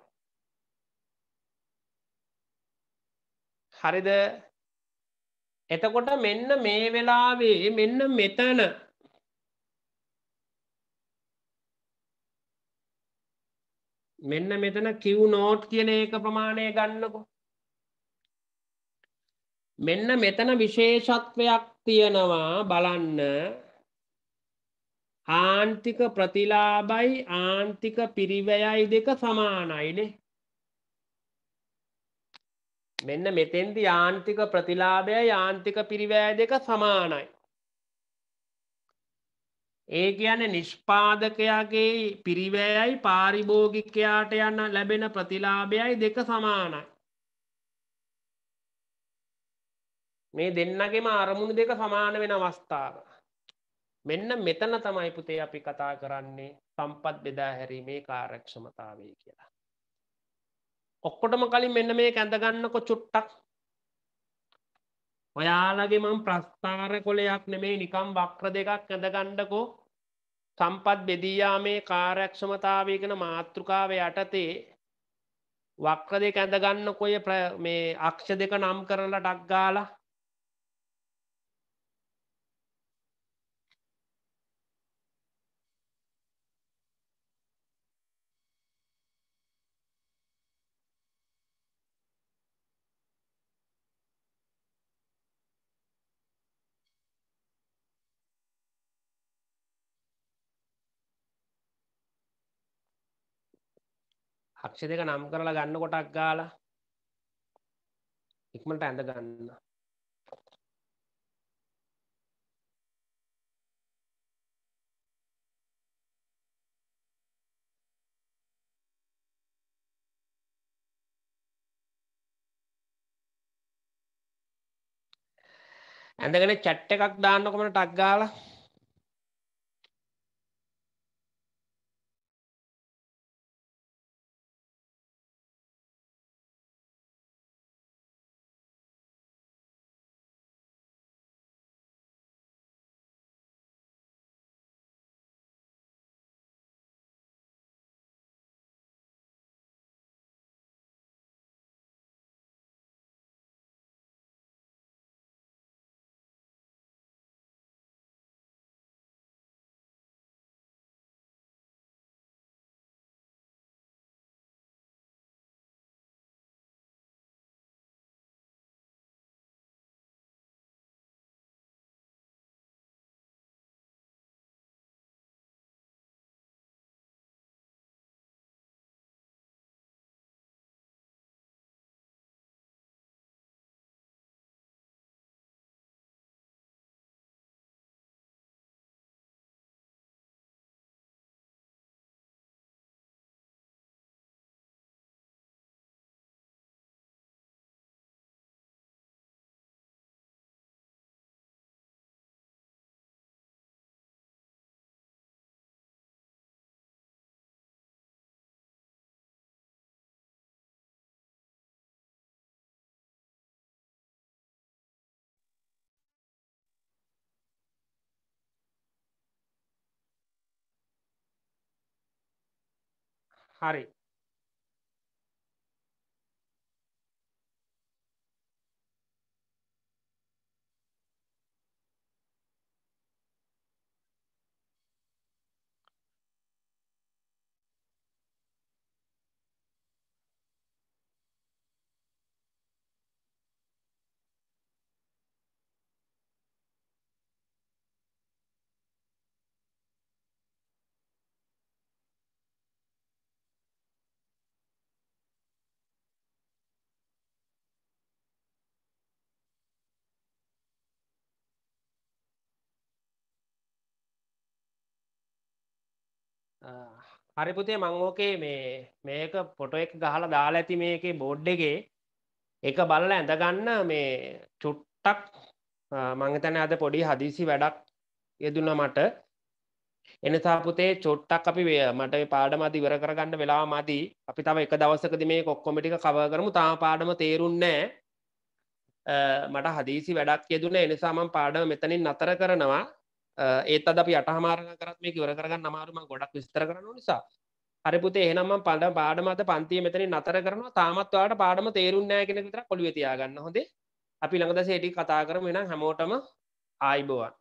හරිද එතකොට මෙන්න මේ වෙලාවේ මෙන්න මෙතන මෙන්න මෙතන කිව් නෝට් කියන ඒක ප්‍රමාණය ගන්නකො මෙන්න මෙතන විශේෂත්වයක් තියෙනවා බලන්න ආන්තික ප්‍රතිලාබයි ආන්තික පිරිවයයි දෙක සමානයිනේ මෙන්න මෙතෙන්දි යාන්තික ප්‍රතිලාභය යාන්තික පිරිවෑ දෙක සමානයි. ඒ කියන නිෂ්පාදකයාගේ පිරිවෑයයි පාරිභෝගිකයාට යන්න ලැබෙන ප්‍රතිලාභයයි දෙක සමානයි. මේ දෙන්නගේම අරමුණු දෙක සමාන වෙන අවස්ථාව. මෙන්න මෙතන තමයි පුතේ අපි කතා කරන්නේ සම්පත් බෙදා හැරීමේ කාරක්ෂමතාවේ කියලා. ඔක්කොටම කලින් මෙන්න මේ කැඳගන්නකො චුට්ටක් ඔයාලගේ මං ප්‍රස්ථාර කොලයක් නෙමේ නිකම් වක්්‍ර දෙකක් ඇඳගණ්ඩකෝ සම්පත් බෙදීයාමේ කාරයක්ක්ෂමතාවයගෙන මාතෘකාව යටතේ වක්්‍ර දෙක ඇඳගන්න කොය මේ අක්ෂ දෙක නම් කරලා ටක්ගාලා පක්ෂ දෙක නම් කරලා ගන්න කොටක් ගාලා ඉක්මට ඇඳ ගන්න ඇඳගෙන චැට්ට එකක් දාන්නකොමට ටක් ගාලා array හරිපුතේ මංෝකේ මේ මේක පොට එක ගහල දාලා ඇති මේකේ බෝඩ් එකේ එක බල්ල ඇඳගන්න මේ චුට්ටක් මංතන අද පොඩි හදිසි වැඩක් යෙදුන මට එනසාපුතේ චොට්ටක් අපි වේ මට පාඩ මති වර කරගන්න වෙලා මදී අපි තම එක දවසකද මේ කොක්කොමටික කව කරමු තා පාඩම තේරුන්නෑ මට හදිසි වැඩක් යෙදුන එනිසාමන් පාඩම මෙතනින් නතර කරනවා ඒත් අද අපි අටහමාරණ කරත් මේ ඉවර කරගන්න අමාරුම ගොඩක් විස්තර කරන නිසා හරිපුතේ එහෙනම් මම පඩ පාඩම අද පන්තිය මෙතනින් නතර කරනවා තාමත් ඔයාලට පාඩම තේරුන්නේ නැහැ කියන එක විතර ඔළුවේ තියාගන්න හොඳේ අපි ළඟ දවසේ ටික කතා කරමු එහෙනම් හැමෝටම ආයිබෝවන්